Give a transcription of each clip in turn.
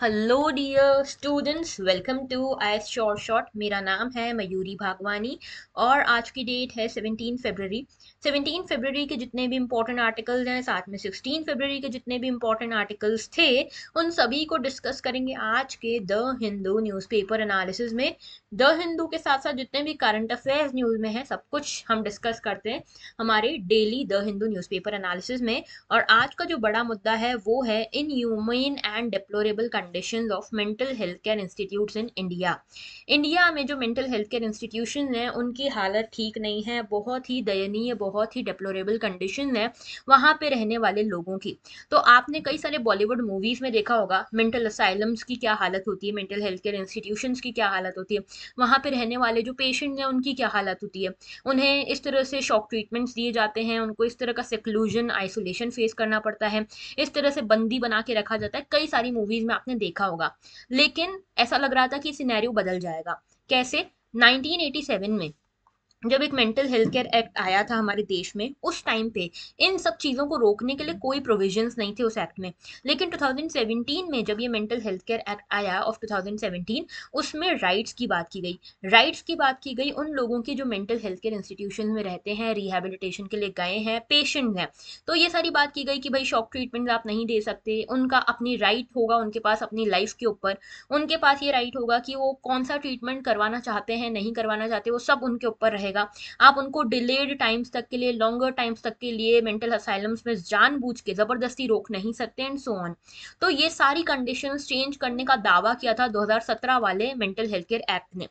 Hello dear students welcome to I S short short मेरा नाम है मयूरी भागवानी और आज की डेट है 17 फरवरी 17 फरवरी के जितने भी इम्पोर्टेंट आर्टिकल्स हैं साथ में 16 फरवरी के जितने भी इम्पोर्टेंट आर्टिकल्स थे उन सभी को डिस्कस करेंगे आज के द हिंदू न्यूज़पेपर एनालिसिस में द हिंदू के साथ साथ जितने भी करंट अफेयर्स न्यूज़ में है सब कुछ हम डिस्कस करते हैं हमारे daily the Hindu news analysis में और आज का जो बड़ा मुद्दा है वो है in and deplorable foundation of mental health care institute in India India में जो मेंटल हेल्थ केयर इंस्टीट्यूशन हैं उनकी हालत ठीक नहीं है बहुत ही दयनीय बहुत ही डेप्लोरेबल कंडीशन है वहाँ पे रहने वाले लोगों की तो आपने कई सारे बॉलीवुड मूवीज़ में देखा होगा मेंटल असाइलम्स की क्या हालत होती है मेंटल हेल्थ केयर इंस्टीट्यूशन की क्या हालत होती है वहाँ पर रहने वाले जो पेशेंट हैं उनकी क्या हालत होती है उन्हें इस तरह से शॉक ट्रीटमेंट्स दिए जाते हैं उनको इस तरह का सेक्लूजन आइसोलेशन फेस करना पड़ता है इस तरह से बंदी बना के रखा जाता है कई सारी मूवीज़ में आपने देखा होगा लेकिन ऐसा लग रहा था कि सिनेरियो बदल जाएगा कैसे 1987 में जब एक मेंटल हेल्थ केयर एक्ट आया था हमारे देश में उस टाइम पे इन सब चीज़ों को रोकने के लिए कोई प्रोविजंस नहीं थे उस एक्ट में लेकिन 2017 में जब ये मेंटल हेल्थ केयर एक्ट आया ऑफ 2017 उसमें राइट्स की बात की गई राइट्स की बात की गई उन लोगों की जो मेंटल हेल्थ केयर इंस्टीट्यूशन में रहते हैं रिहेबिलिटेशन के लिए गए हैं पेशेंट हैं तो ये सारी बात की गई कि भाई शॉक ट्रीटमेंट आप नहीं दे सकते उनका अपनी राइट होगा उनके पास अपनी लाइफ के ऊपर उनके पास ये राइट होगा कि वो कौन सा ट्रीटमेंट करवाना चाहते हैं नहीं करवाना चाहते वो सब उनके ऊपर रहे रहेगा आप उनको डिलेड टाइम्स तक के लिए लॉन्गर टाइम्स तक के लिए मेंटल असाइलम्स में जान के ज़बरदस्ती रोक नहीं सकते एंड सो ऑन तो ये सारी कंडीशन चेंज करने का दावा किया था दो वाले मेंटल हेल्थ केयर एक्ट ने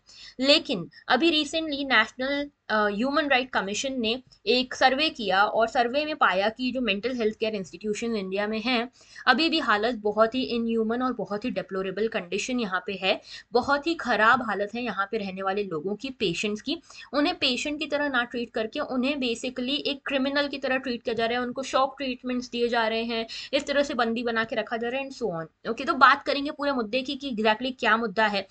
लेकिन अभी recently national human right commission ने एक सर्वे किया और सर्वे में पाया कि जो mental health care institution India में हैं अभी भी हालत बहुत ही इनह्यूमन और बहुत ही डिप्लोरेबल कंडीशन यहाँ पे है बहुत ही ख़राब हालत है यहाँ पे रहने वाले लोगों की पेशेंट्स की उन्हें पेशेंट की तरह ना ट्रीट करके उन्हें बेसिकली एक क्रिमिनल की तरह ट्रीट किया जा रहा है उनको शॉक ट्रीटमेंट्स दिए जा रहे हैं इस तरह से बंदी बना के रखा जा रहा है एंड सो ऑन ओके तो बात करेंगे पूरे मुद्दे की कि एग्जैक्टली क्या मुद्दा है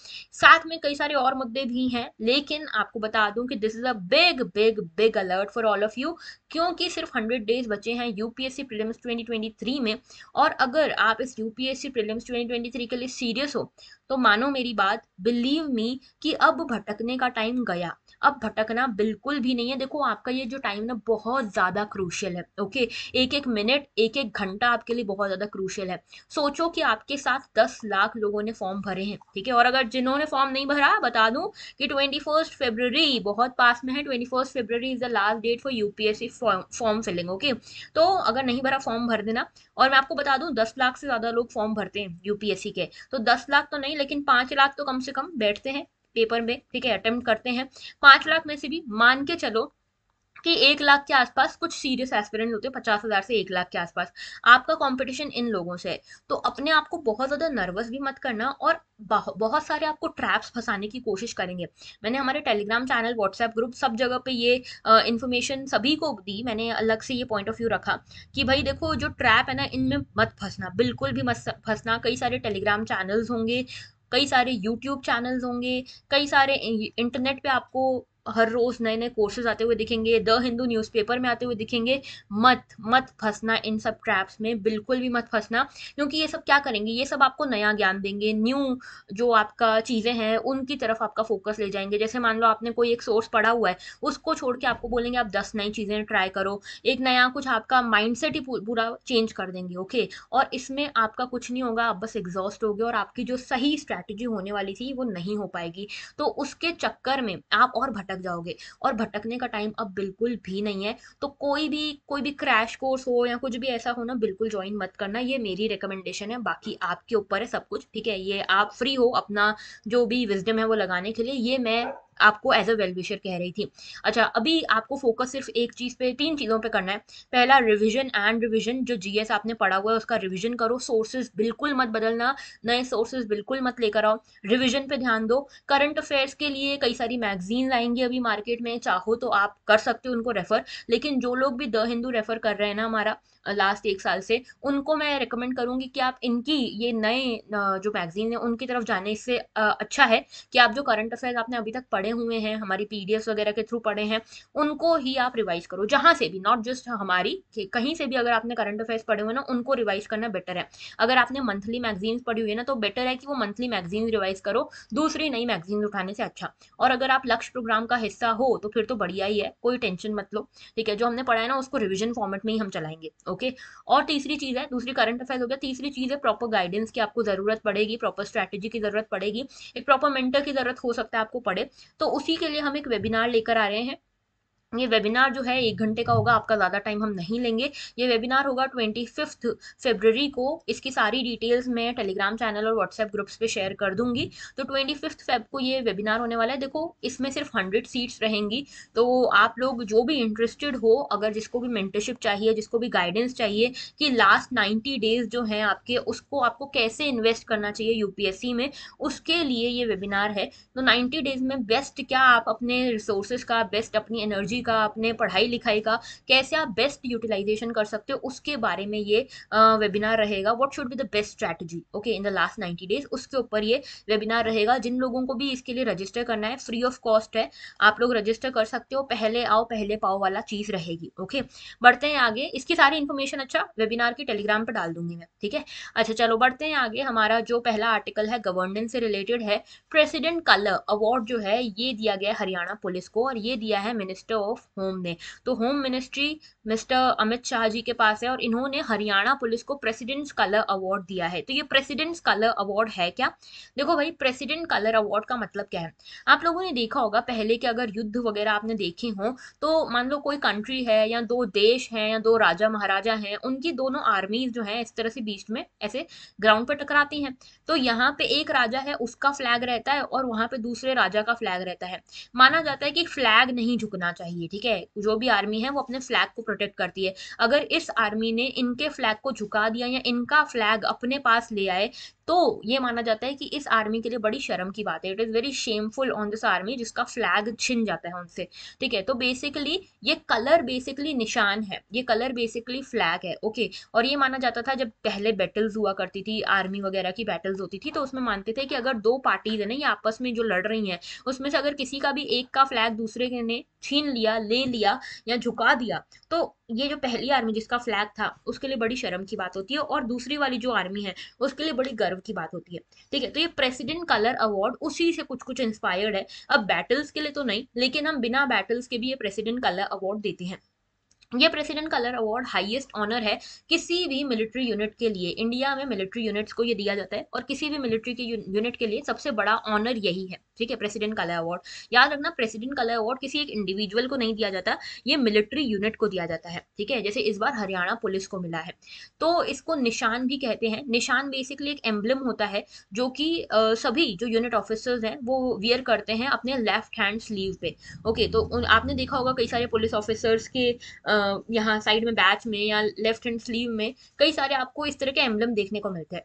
साथ में कई सारे और मुद्दे भी हैं लेकिन आपको बता दूँ कि this is a big big big alert for all of you क्योंकि सिर्फ हंड्रेड डेज बचे हैं यूपीएससी प्रीलिम्स 2023 में और अगर आप इस यूपीएससी प्रीलिम्स 2023 के लिए सीरियस हो तो मानो मेरी बात बिलीव मी कि अब भटकने का टाइम गया अब भटकना बिल्कुल भी नहीं है देखो आपका ये जो टाइम ना बहुत ज़्यादा क्रूशल है ओके एक एक मिनट एक एक घंटा आपके लिए बहुत ज़्यादा क्रूशल है सोचो कि आपके साथ दस लाख लोगों ने फॉर्म भरे हैं ठीक है और अगर जिन्होंने फॉर्म नहीं भरा बता दूँ कि ट्वेंटी फर्स्ट फेबररी बहुत पास में है twenty first February is the last date for UPSC form filling okay तो अगर नहीं भरा फॉर्म भर देना और मैं आपको बता दूं दस लाख से ज़्यादा लोग फॉर्म भरते हैं यूपीएससी के तो दस लाख तो नहीं लेकिन पाँच लाख तो कम से कम बैठते हैं पेपर में ठीक है अटेम्प्ट करते हैं पांच लाख में से भी मान के चलो कि एक लाख के आसपास कुछ सीरियस एस्पिरेंट होते हैं पचास हज़ार से एक लाख के आसपास आपका कंपटीशन इन लोगों से है तो अपने आप को बहुत ज़्यादा नर्वस भी मत करना और बहुत सारे आपको ट्रैप्स फंसाने की कोशिश करेंगे मैंने हमारे टेलीग्राम चैनल व्हाट्सएप ग्रुप सब जगह पे ये इन्फॉर्मेशन सभी को दी मैंने अलग से ये पॉइंट ऑफ व्यू रखा कि भाई देखो जो ट्रैप है ना इनमें मत फंसना बिल्कुल भी मत फंसना कई सारे टेलीग्राम चैनल्स होंगे कई सारे यूट्यूब चैनल्स होंगे कई सारे इंटरनेट पे आपको हर रोज़ नए नए कोर्सेज आते हुए दिखेंगे द हिंदू न्यूज़पेपर में आते हुए दिखेंगे मत मत फंसना इन सब ट्रैप्स में बिल्कुल भी मत फंसना क्योंकि ये सब क्या करेंगे ये सब आपको नया ज्ञान देंगे न्यू जो आपका चीज़ें हैं उनकी तरफ आपका फोकस ले जाएंगे जैसे मान लो आपने कोई एक सोर्स पढ़ा हुआ है उसको छोड़ के आपको बोलेंगे आप दस नई चीज़ें ट्राई करो एक नया कुछ आपका माइंड ही पूरा चेंज कर देंगे ओके और इसमें आपका कुछ नहीं होगा आप बस एग्जॉस्ट हो और आपकी जो सही स्ट्रैटेजी होने वाली थी वो नहीं हो पाएगी तो उसके चक्कर में आप और भटक भटक जाओगे और भटकने का टाइम अब बिल्कुल भी नहीं है तो कोई भी कोई भी क्रैश कोर्स हो या कुछ भी ऐसा हो ना बिल्कुल ज्वाइन मत करना ये मेरी रिकमेंडेशन है बाकी आपके ऊपर है सब कुछ ठीक है ये आप फ्री हो अपना जो भी विजडम है वो लगाने के लिए ये मैं आपको एज अ वेलविशर कह रही थी अच्छा अभी आपको फोकस सिर्फ एक चीज़ पे तीन चीज़ों पे करना है पहला रिवीजन एंड रिवीजन जो जीएस आपने पढ़ा हुआ है उसका रिवीजन करो सोर्सेज बिल्कुल मत बदलना नए सोर्सेज बिल्कुल मत लेकर आओ रिवीजन पे ध्यान दो करंट अफेयर्स के लिए कई सारी मैगजीन आएंगी अभी मार्केट में चाहो तो आप कर सकते हो उनको रेफ़र लेकिन जो लोग भी द हिंदू रेफ़र कर रहे हैं ना हमारा लास्ट एक साल से उनको मैं रिकमेंड करूँगी कि आप इनकी ये नए जो मैगजीन है उनकी तरफ जाने से अच्छा है कि आप जो करंट अफेयर्स आपने अभी तक पढ़ पढ़े हुए हैं हमारी पी वगैरह के थ्रू पढ़े हैं उनको ही आप रिवाइज करो जहाँ से भी नॉट जस्ट हमारी कहीं से भी अगर आपने करंट अफेयर्स पढ़े हुए ना उनको रिवाइज करना बेटर है अगर आपने मंथली मैगजीन्स पढ़ी हुई है ना तो बेटर है कि वो मंथली मैगजीन रिवाइज करो दूसरी नई मैगजीन उठाने से अच्छा और अगर आप लक्ष्य प्रोग्राम का हिस्सा हो तो फिर तो बढ़िया ही है कोई टेंशन मत लो ठीक है जो हमने पढ़ा है ना उसको रिविजन फॉर्मेट में ही हम चलाएंगे ओके और तीसरी चीज़ है दूसरी करंट अफेयर हो गया तीसरी चीज़ है प्रॉपर गाइडेंस की आपको ज़रूरत पड़ेगी प्रॉपर स्ट्रैटेजी की ज़रूरत पड़ेगी एक प्रॉपर मेंटर की ज़रूरत हो सकता है आपको पड़े तो उसी के लिए हम एक वेबिनार लेकर आ रहे हैं ये वेबिनार जो है एक घंटे का होगा आपका ज़्यादा टाइम हम नहीं लेंगे ये वेबिनार होगा ट्वेंटी फिफ्थ फेबररी को इसकी सारी डिटेल्स मैं टेलीग्राम चैनल और व्हाट्सएप ग्रुप्स पे शेयर कर दूंगी तो ट्वेंटी फिफ्थ फेब को ये वेबिनार होने वाला है देखो इसमें सिर्फ हंड्रेड सीट्स रहेंगी तो आप लोग जो भी इंटरेस्टेड हो अगर जिसको भी मेंटरशिप चाहिए जिसको भी गाइडेंस चाहिए कि लास्ट नाइन्टी डेज जो हैं आपके उसको आपको कैसे इन्वेस्ट करना चाहिए यूपीएससी में उसके लिए ये वेबिनार है तो नाइन्टी डेज में बेस्ट क्या आप अपने रिसोर्सेज का बेस्ट अपनी एनर्जी का अपने पढ़ाई लिखाई का कैसे आप बेस्ट यूटिलाइजेशन कर सकते हो उसके बारे में ये वेबिनार रहेगा what should be the best strategy okay in the last ninety days उसके ऊपर ये वेबिनार रहेगा जिन लोगों को भी इसके लिए रजिस्टर करना है फ्री ऑफ कॉस्ट है आप लोग रजिस्टर कर सकते हो पहले आओ पहले पाओ वाला चीज़ रहेगी ओके बढ़ते हैं आगे इसकी सारी इन्फॉर्मेशन अच्छा वेबिनार की टेलीग्राम पर डाल दूंगी मैं ठीक है अच्छा चलो बढ़ते हैं आगे हमारा जो पहला आर्टिकल है गवर्नेंस से रिलेटेड है प्रेसिडेंट कलर अवार्ड जो है ये दिया गया हरियाणा पुलिस को और ये दिया है मिनिस्टर ऑफ ऑफ होम ने तो home ministry mister Amit Shah ji के पास है और इन्होंने हरियाणा पुलिस को प्रेसिडेंट्स कलर अवार्ड दिया है तो ये प्रेसिडेंट्स कलर अवार्ड है क्या देखो भाई प्रेसिडेंट कलर अवार्ड का मतलब क्या है आप लोगों ने देखा होगा पहले के अगर युद्ध वगैरह आपने देखे हों तो मान लो कोई कंट्री है या दो देश है या दो राजा महाराजा है उनकी दोनों आर्मीज जो है इस तरह से बीच में ऐसे ग्राउंड पर टकराती है तो यहाँ पे एक राजा है उसका फ्लैग रहता है और वहां पे दूसरे राजा का फ्लैग रहता है माना जाता है कि फ्लैग नहीं झुकना चाहिए चाहिए ठीक है जो भी आर्मी है वो अपने फ्लैग को प्रोटेक्ट करती है अगर इस आर्मी ने इनके फ्लैग को झुका दिया या इनका फ्लैग अपने पास ले आए तो ये माना जाता है कि इस आर्मी के लिए बड़ी शर्म की बात है it is very shameful on this army जिसका फ्लैग छिन जाता है उनसे ठीक है तो बेसिकली ये कलर बेसिकली निशान है ये कलर बेसिकली फ्लैग है ओके और ये माना जाता था जब पहले बैटल्स हुआ करती थी आर्मी वगैरह की बैटल्स होती थी तो उसमें मानते थे कि अगर दो पार्टीज है ना ये आपस में जो लड़ रही हैं उसमें से अगर किसी का भी एक का फ्लैग दूसरे ने छीन लिया लिया ले लिया या झुका दिया तो ये जो पहली आर्मी जिसका फ्लैग था उसके लिए बड़ी शर्म की बात होती है और दूसरी वाली जो आर्मी है उसके लिए बड़ी गर्व की बात होती है ठीक है तो ये प्रेसिडेंट कलर अवार्ड उसी से कुछ कुछ इंस्पायर्ड है अब बैटल्स के लिए तो नहीं लेकिन हम बिना बैटल्स के भी ये प्रेसिडेंट कलर अवार्ड देते हैं ये president colour award highest honour है किसी भी मिलिट्री यूनिट के लिए इंडिया में मिलिट्री यूनिट्स को ये दिया जाता है और किसी भी मिलिट्री के यूनिट के लिए सबसे बड़ा ऑनर यही है ठीक है प्रेसिडेंट कलर अवार्ड याद रखना प्रेसिडेंट कलर अवार्ड किसी एक इंडिविजुअल को नहीं दिया जाता ये मिलिट्री यूनिट को दिया जाता है ठीक है जैसे इस बार हरियाणा पुलिस को मिला है तो इसको निशान भी कहते हैं निशान बेसिकली एक एम्बलम होता है जो कि सभी जो यूनिट ऑफिसर्स हैं वो वियर करते हैं अपने लेफ्ट हैंड स्लीव पे ओके तो आपने देखा होगा कई सारे पुलिस ऑफिसर्स के आ, यहाँ साइड में बैच में या लेफ्ट हैंड स्लीव में कई सारे आपको इस तरह के एम्बलम देखने को मिलते हैं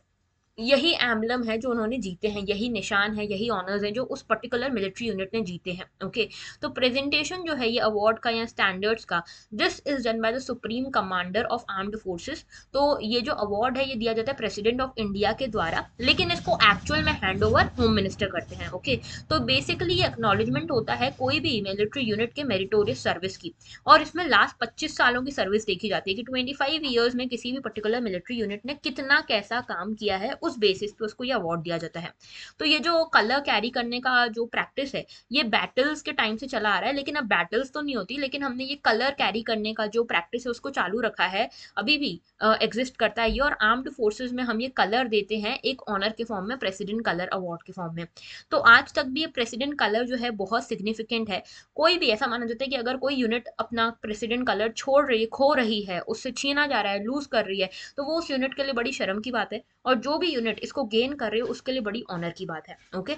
यही एम्बलम है जो उन्होंने जीते हैं यही निशान है यही ऑनर्स हैं जो उस पर्टिकुलर मिलिट्री यूनिट ने जीते हैं ओके okay? तो प्रेजेंटेशन जो है ये अवार्ड का या स्टैंडर्ड्स का this is done by the supreme commander of armed forces तो ये जो अवार्ड है ये दिया जाता है प्रेसिडेंट ऑफ इंडिया के द्वारा लेकिन इसको एक्चुअल में हैंड ओवर होम मिनिस्टर करते हैं ओके okay? तो बेसिकली ये एक्नॉलेजमेंट होता है कोई भी मिलिट्री यूनिट के मेरिटोरियस सर्विस की और इसमें लास्ट पच्चीस सालों की सर्विस देखी जाती है कि ट्वेंटी फाइव ईयर्स में किसी भी पर्टिकुलर मिलिट्री यूनिट ने कितना कैसा काम किया है उस बेसिस पे उसको ये अवार्ड दिया जाता है तो ये जो कलर कैरी करने का जो प्रैक्टिस है ये बैटल्स के टाइम से चला आ रहा है लेकिन अब बैटल्स तो नहीं होती लेकिन हमने ये कलर कैरी करने का जो प्रैक्टिस है उसको चालू रखा है अभी भी एग्जिस्ट करता है ये और आर्म्ड फोर्सेज में हम ये कलर देते हैं एक ऑनर के फॉर्म में प्रेसिडेंट कलर अवार्ड के फॉर्म में तो आज तक भी ये प्रेसिडेंट कलर जो है बहुत सिग्निफिकेंट है कोई भी ऐसा माना जाता है कि अगर कोई यूनिट अपना प्रेसिडेंट कलर छोड़ रही है खो रही है उससे छीना जा रहा है लूज कर रही है तो वो उस यूनिट के लिए बड़ी शर्म की बात है और जो भी यूनिट इसको गेन कर रहे हो उसके लिए बड़ी ऑनर की बात है ओके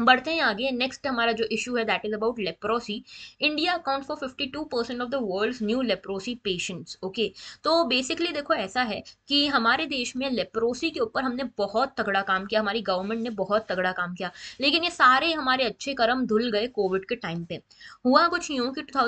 बढ़ते हैं आगे नेक्स्ट हमारा जो इशू है that is about leprosy India account for 52 percent of the world's new leprosy patients okay तो बेसिकली देखो ऐसा है कि हमारे देश में लेप्रोसी के ऊपर हमने बहुत तगड़ा काम किया हमारी गवर्नमेंट ने बहुत तगड़ा काम किया लेकिन ये सारे हमारे अच्छे कर्म धुल गए कोविड के टाइम पे हुआ कुछ यूँ कि टू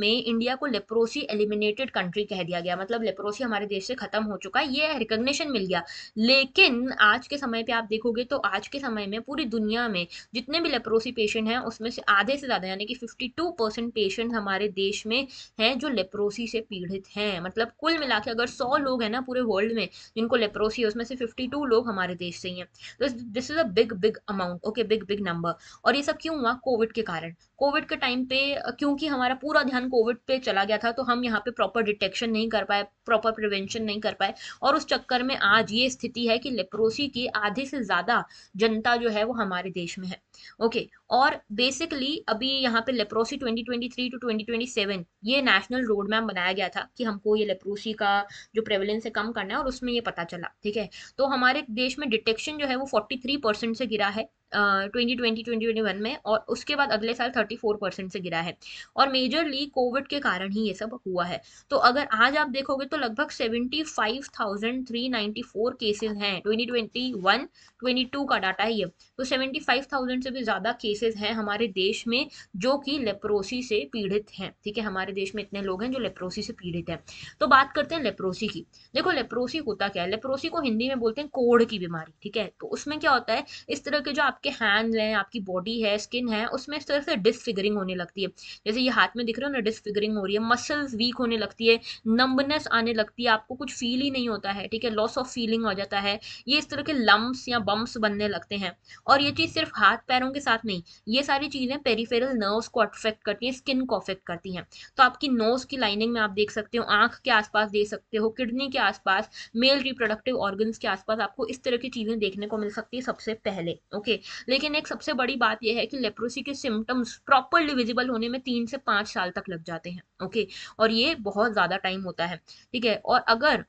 में इंडिया को लेप्रोसी एलिमिनेटेड कंट्री कह दिया गया मतलब लेप्रोसी हमारे देश से खत्म हो चुका है ये रिकोगशन मिल गया लेकिन आज के समय पर आप देखोगे तो आज के समय में पूरी दुनिया में जितने भी लेप्रोसी पेशेंट हैं उसमें से आधे से ज़्यादा यानी कि 52 परसेंट पेशेंट हमारे देश में हैं जो लेप्रोसी से पीड़ित हैं मतलब कुल मिला के अगर सौ लोग हैं ना पूरे वर्ल्ड में जिनको लेप्रोसी है उसमें से फिफ्टी लोग हमारे देश से ही हैं तो this is a big big amount okay big big number और ये सब क्यों हुआ कोविड के कारण कोविड के टाइम पे क्योंकि हमारा पूरा ध्यान कोविड पे चला गया था तो हम यहाँ पे प्रॉपर डिटेक्शन नहीं कर पाए प्रॉपर प्रिवेंशन नहीं कर पाए और उस चक्कर में आज ये स्थिति है कि लेप्रोसी की आधे से ज़्यादा जनता जो है वो हमारे देश में है ओके okay, और बेसिकली अभी यहाँ पे लेप्रोसी 2023 ट्वेंटी टू 2027 ये नेशनल रोड मैप बनाया गया था कि हमको ये लेप्रोसी का जो प्रेवलेंस है कम करना है और उसमें ये पता चला ठीक है तो हमारे देश में डिटेक्शन जो है वो 43 परसेंट से गिरा है ट्वेंटी ट्वेंटी ट्वेंटी वन में और उसके बाद अगले साल थर्टी फोर परसेंट से गिरा है और मेजरली कोविड के कारण ही ये सब हुआ है तो अगर आज आप देखोगे तो लगभग 75,394 केसेस हैं 2021-22 का डाटा है ये तो 75,000 से भी ज़्यादा केसेज हैं हमारे देश में जो कि लेप्रोसी से पीड़ित हैं ठीक है हमारे देश में इतने लोग हैं जो लेप्रोसी से पीड़ित हैं तो बात करते हैं लेप्रोसी की देखो लेप्रोसी होता क्या है लेप्रोसी को हिंदी में बोलते हैं कोढ़ की बीमारी ठीक है तो उसमें क्या होता है इस तरह के जो आप आपके हैंड हैं आपकी बॉडी है स्किन है उसमें इस तरह से डिसफिगरिंग होने लगती है जैसे ये हाथ में दिख रहे हो ना डिसफिगरिंग हो रही है मसल्स वीक होने लगती है नंबनेस आने लगती है आपको कुछ फील ही नहीं होता है ठीक है लॉस ऑफ फीलिंग हो जाता है ये इस तरह के लम्ब्स या बम्प्स बनने लगते हैं और ये चीज़ सिर्फ हाथ पैरों के साथ नहीं ये सारी चीज़ें पेरीफेरल नर्व्स को अफेक्ट करती हैं स्किन को अफेक्ट करती हैं तो आपकी नोज़ की लाइनिंग में आप देख सकते हो आँख के आसपास देख सकते हो किडनी के आसपास मेल रिप्रोडक्टिव ऑर्गन्स के आसपास आपको इस तरह की चीज़ें देखने को मिल सकती है सबसे पहले ओके लेकिन एक सबसे बड़ी बात यह है कि लेप्रोसी के सिम्टम्स प्रॉपरली विजिबल होने में तीन से पाँच साल तक लग जाते हैं ओके और ये बहुत ज़्यादा टाइम होता है ठीक है और अगर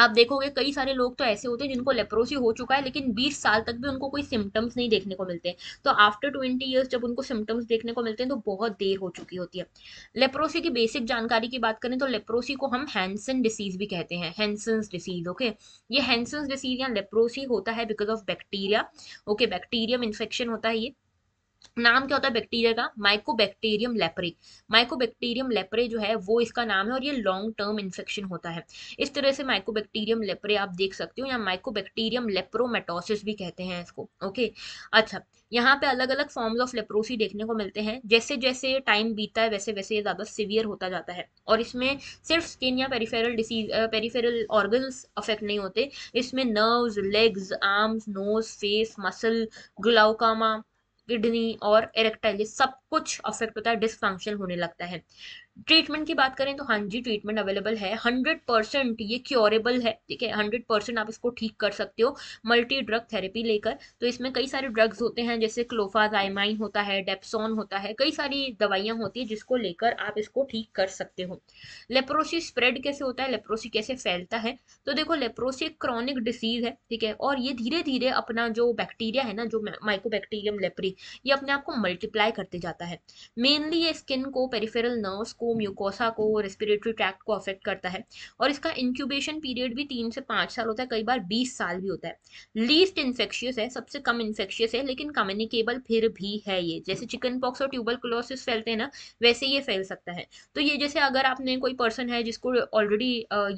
आप देखोगे कई सारे लोग तो ऐसे होते हैं जिनको लेप्रोसी हो चुका है लेकिन 20 साल तक भी उनको कोई सिम्टम्स नहीं देखने को मिलते तो आफ्टर 20 इयर्स जब उनको सिम्टम्स देखने को मिलते हैं तो बहुत देर हो चुकी होती है लेप्रोसी की बेसिक जानकारी की बात करें तो लेप्रोसी को हम हैंसन डिसीज भी कहते हैं हैंसन्स डिसीज ओके ये हैंसन्स डिसीज या लेप्रोसी होता है because of bacteria okay bacterium infection होता है ये नाम क्या होता है बैक्टीरिया का माइकोबैक्टीरियम लेपरे माइकोबैक्टीरियम लेपरे जो है वो इसका नाम है और ये लॉन्ग टर्म इन्फेक्शन होता है इस तरह से माइकोबैक्टीरियम लेपरे आप देख सकते हो या माइकोबैक्टीरियम लेप्रोमेटोसिस भी कहते हैं इसको ओके अच्छा यहाँ पे अलग अलग फॉर्म्स ऑफ लेप्रोसी देखने को मिलते हैं जैसे जैसे टाइम बीतता है वैसे वैसे ये ज़्यादा सिवियर होता जाता है और इसमें सिर्फ स्किन या peripheral disease peripheral organs affect नहीं होते इसमें nerves legs arms nose face muscle glaucoma kidney और इरेक्टाइल सब कुछ अफेक्ट होता है डिसफंक्शन होने लगता है ट्रीटमेंट की बात करें तो हाँ जी ट्रीटमेंट अवेलेबल है हंड्रेड परसेंट ये क्योरेबल है ठीक है हंड्रेड परसेंट आप इसको ठीक कर सकते हो मल्टी ड्रग थेरेपी लेकर तो इसमें कई सारे ड्रग्स होते हैं जैसे क्लोफाजाइमाइन होता है डेप्सोन होता है कई सारी दवाइयां होती है जिसको लेकर आप इसको ठीक कर सकते हो लेप्रोसी स्प्रेड कैसे होता है लेप्रोसी कैसे फैलता है तो देखो लेप्रोसी एक क्रॉनिक डिसीज है ठीक है और ये धीरे धीरे अपना जो बैक्टीरिया है ना जो माइको बैक्टीरियम लेप्री ये अपने आप को मल्टीप्लाई करते जाता है मेनली ये स्किन को पेरीफेरल नर्व्स को को म्यूकोसा को रेस्पिरेटरी ट्रैक्ट को अफेक्ट करता है और इसका इंक्यूबेशन पीरियड भी तीन से पाँच साल होता है कई बार बीस साल भी होता है लीस्ट इन्फेक्शियस है सबसे कम इन्फेक्शियस है लेकिन कम्युनिकेबल फिर भी है ये जैसे चिकन पॉक्स और ट्यूबल क्लोसिस फैलते हैं ना वैसे ये फैल सकता है तो ये जैसे अगर आपने कोई पर्सन है जिसको ऑलरेडी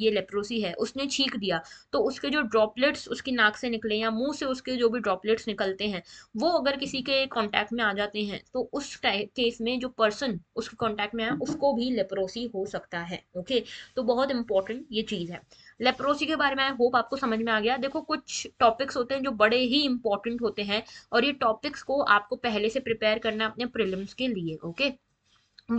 ये लेप्रोसी है उसने छींक दिया तो उसके जो ड्रॉपलेट्स उसकी नाक से निकले या मुंह से उसके जो भी ड्रॉपलेट्स निकलते हैं वो अगर किसी के कांटेक्ट में आ जाते हैं तो उस टाइप केस में जो पर्सन उसके कांटेक्ट में आया उसको भी लेप्रोसी हो सकता है ओके तो बहुत इंपॉर्टेंट ये चीज़ है लेप्रोसी के बारे में आई होप आपको समझ में आ गया देखो कुछ टॉपिक्स होते हैं जो बड़े ही इंपॉर्टेंट होते हैं और ये टॉपिक्स को आपको पहले से प्रिपेयर करना है अपने प्रिलिम्स के लिए ओके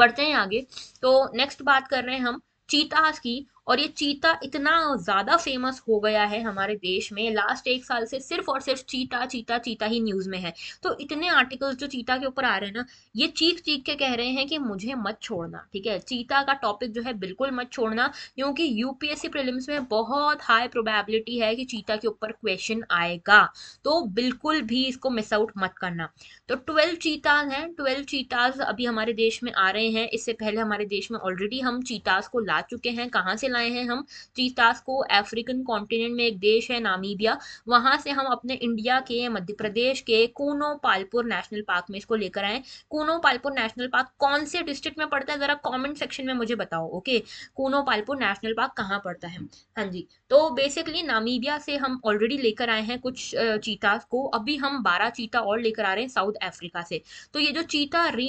बढ़ते हैं आगे तो नेक्स्ट बात कर रहे हैं हम चीतास की और ये चीता इतना ज़्यादा फेमस हो गया है हमारे देश में लास्ट एक साल से सिर्फ और सिर्फ चीता चीता चीता ही न्यूज़ में है तो इतने आर्टिकल्स जो चीता के ऊपर आ रहे हैं ना ये चीख चीख के कह रहे हैं कि मुझे मत छोड़ना ठीक है चीता का टॉपिक जो है बिल्कुल मत छोड़ना क्योंकि यूपीएससी प्रिलिम्स में बहुत हाई प्रोबेबिलिटी है कि चीता के ऊपर क्वेश्चन आएगा तो बिल्कुल भी इसको मिस आउट मत करना तो ट्वेल्व चीताज है ट्वेल्व चीताज अभी हमारे देश में आ रहे हैं इससे पहले हमारे देश में ऑलरेडी हम चीताज को ला चुके हैं कहाँ से बनाए हैं हम थ्री स्टार्स को अफ्रीकन कॉन्टिनेंट में एक देश है नामीबिया वहाँ से हम अपने इंडिया के मध्य प्रदेश के कोनो पालपुर नेशनल पार्क में इसको लेकर आए कोनो पालपुर नेशनल पार्क कौन से डिस्ट्रिक्ट में पड़ता है ज़रा कॉमेंट सेक्शन में मुझे बताओ ओके कोनो पालपुर नेशनल पार्क कहाँ पड़ता है हाँ जी तो बेसिकली नामीबिया से हम ऑलरेडी लेकर आए हैं कुछ चीता को अभी हम बारह चीता और लेकर आ रहे हैं साउथ अफ्रीका से तो ये जो चीता री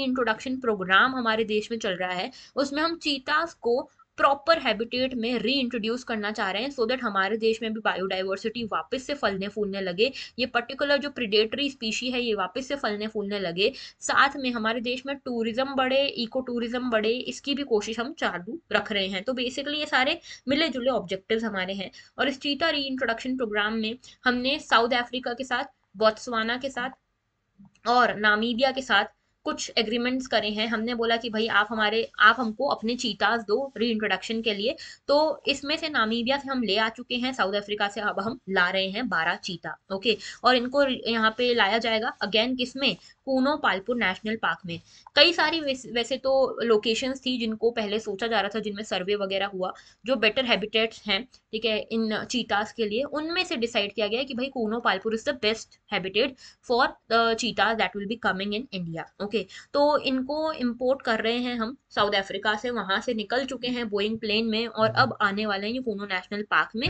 प्रोग्राम हमारे देश में चल रहा है उसमें हम चीता को प्रॉपर हैबिटेट में री इंट्रोड्यूस करना चाह रहे हैं सो so दैट हमारे देश में भी बायोडाइवर्सिटी वापस से फलने फूलने लगे ये पर्टिकुलर जो प्रिडेटरी स्पीशी है ये वापस से फलने फूलने लगे साथ में हमारे देश में टूरिज्म बढ़े इको टूरिज्म बढ़े इसकी भी कोशिश हम चालू रख रहे हैं तो बेसिकली ये सारे मिले जुले ऑब्जेक्टिव हमारे हैं और इस चीता री इंट्रोडक्शन प्रोग्राम में हमने साउथ अफ्रीका के साथ बोत्सवाना के साथ और नामीबिया के साथ कुछ एग्रीमेंट्स करे हैं हमने बोला कि भाई आप हमारे आप हमको अपने चीताज दो री इंट्रोडक्शन के लिए तो इसमें से नामीबिया से हम ले आ चुके हैं साउथ अफ्रीका से अब हम ला रहे हैं बारह चीता ओके और इनको यहाँ पे लाया जाएगा अगेन किस में कूनो पालपुर नेशनल पार्क में कई सारी वैसे तो लोकेशंस थी जिनको पहले सोचा जा रहा था जिनमें सर्वे वगैरह हुआ जो बेटर हैबिटेट्स हैं ठीक है इन चीतास के लिए उनमें से डिसाइड किया गया कि भाई Kuno Palpur is the best habitat for the cheetahs that will be coming in India okay okay तो इनको इम्पोर्ट कर रहे हैं हम साउथ अफ्रीका से वहाँ से निकल चुके हैं बोइंग प्लेन में और अब आने वाले हैं ये नेशनल पार्क में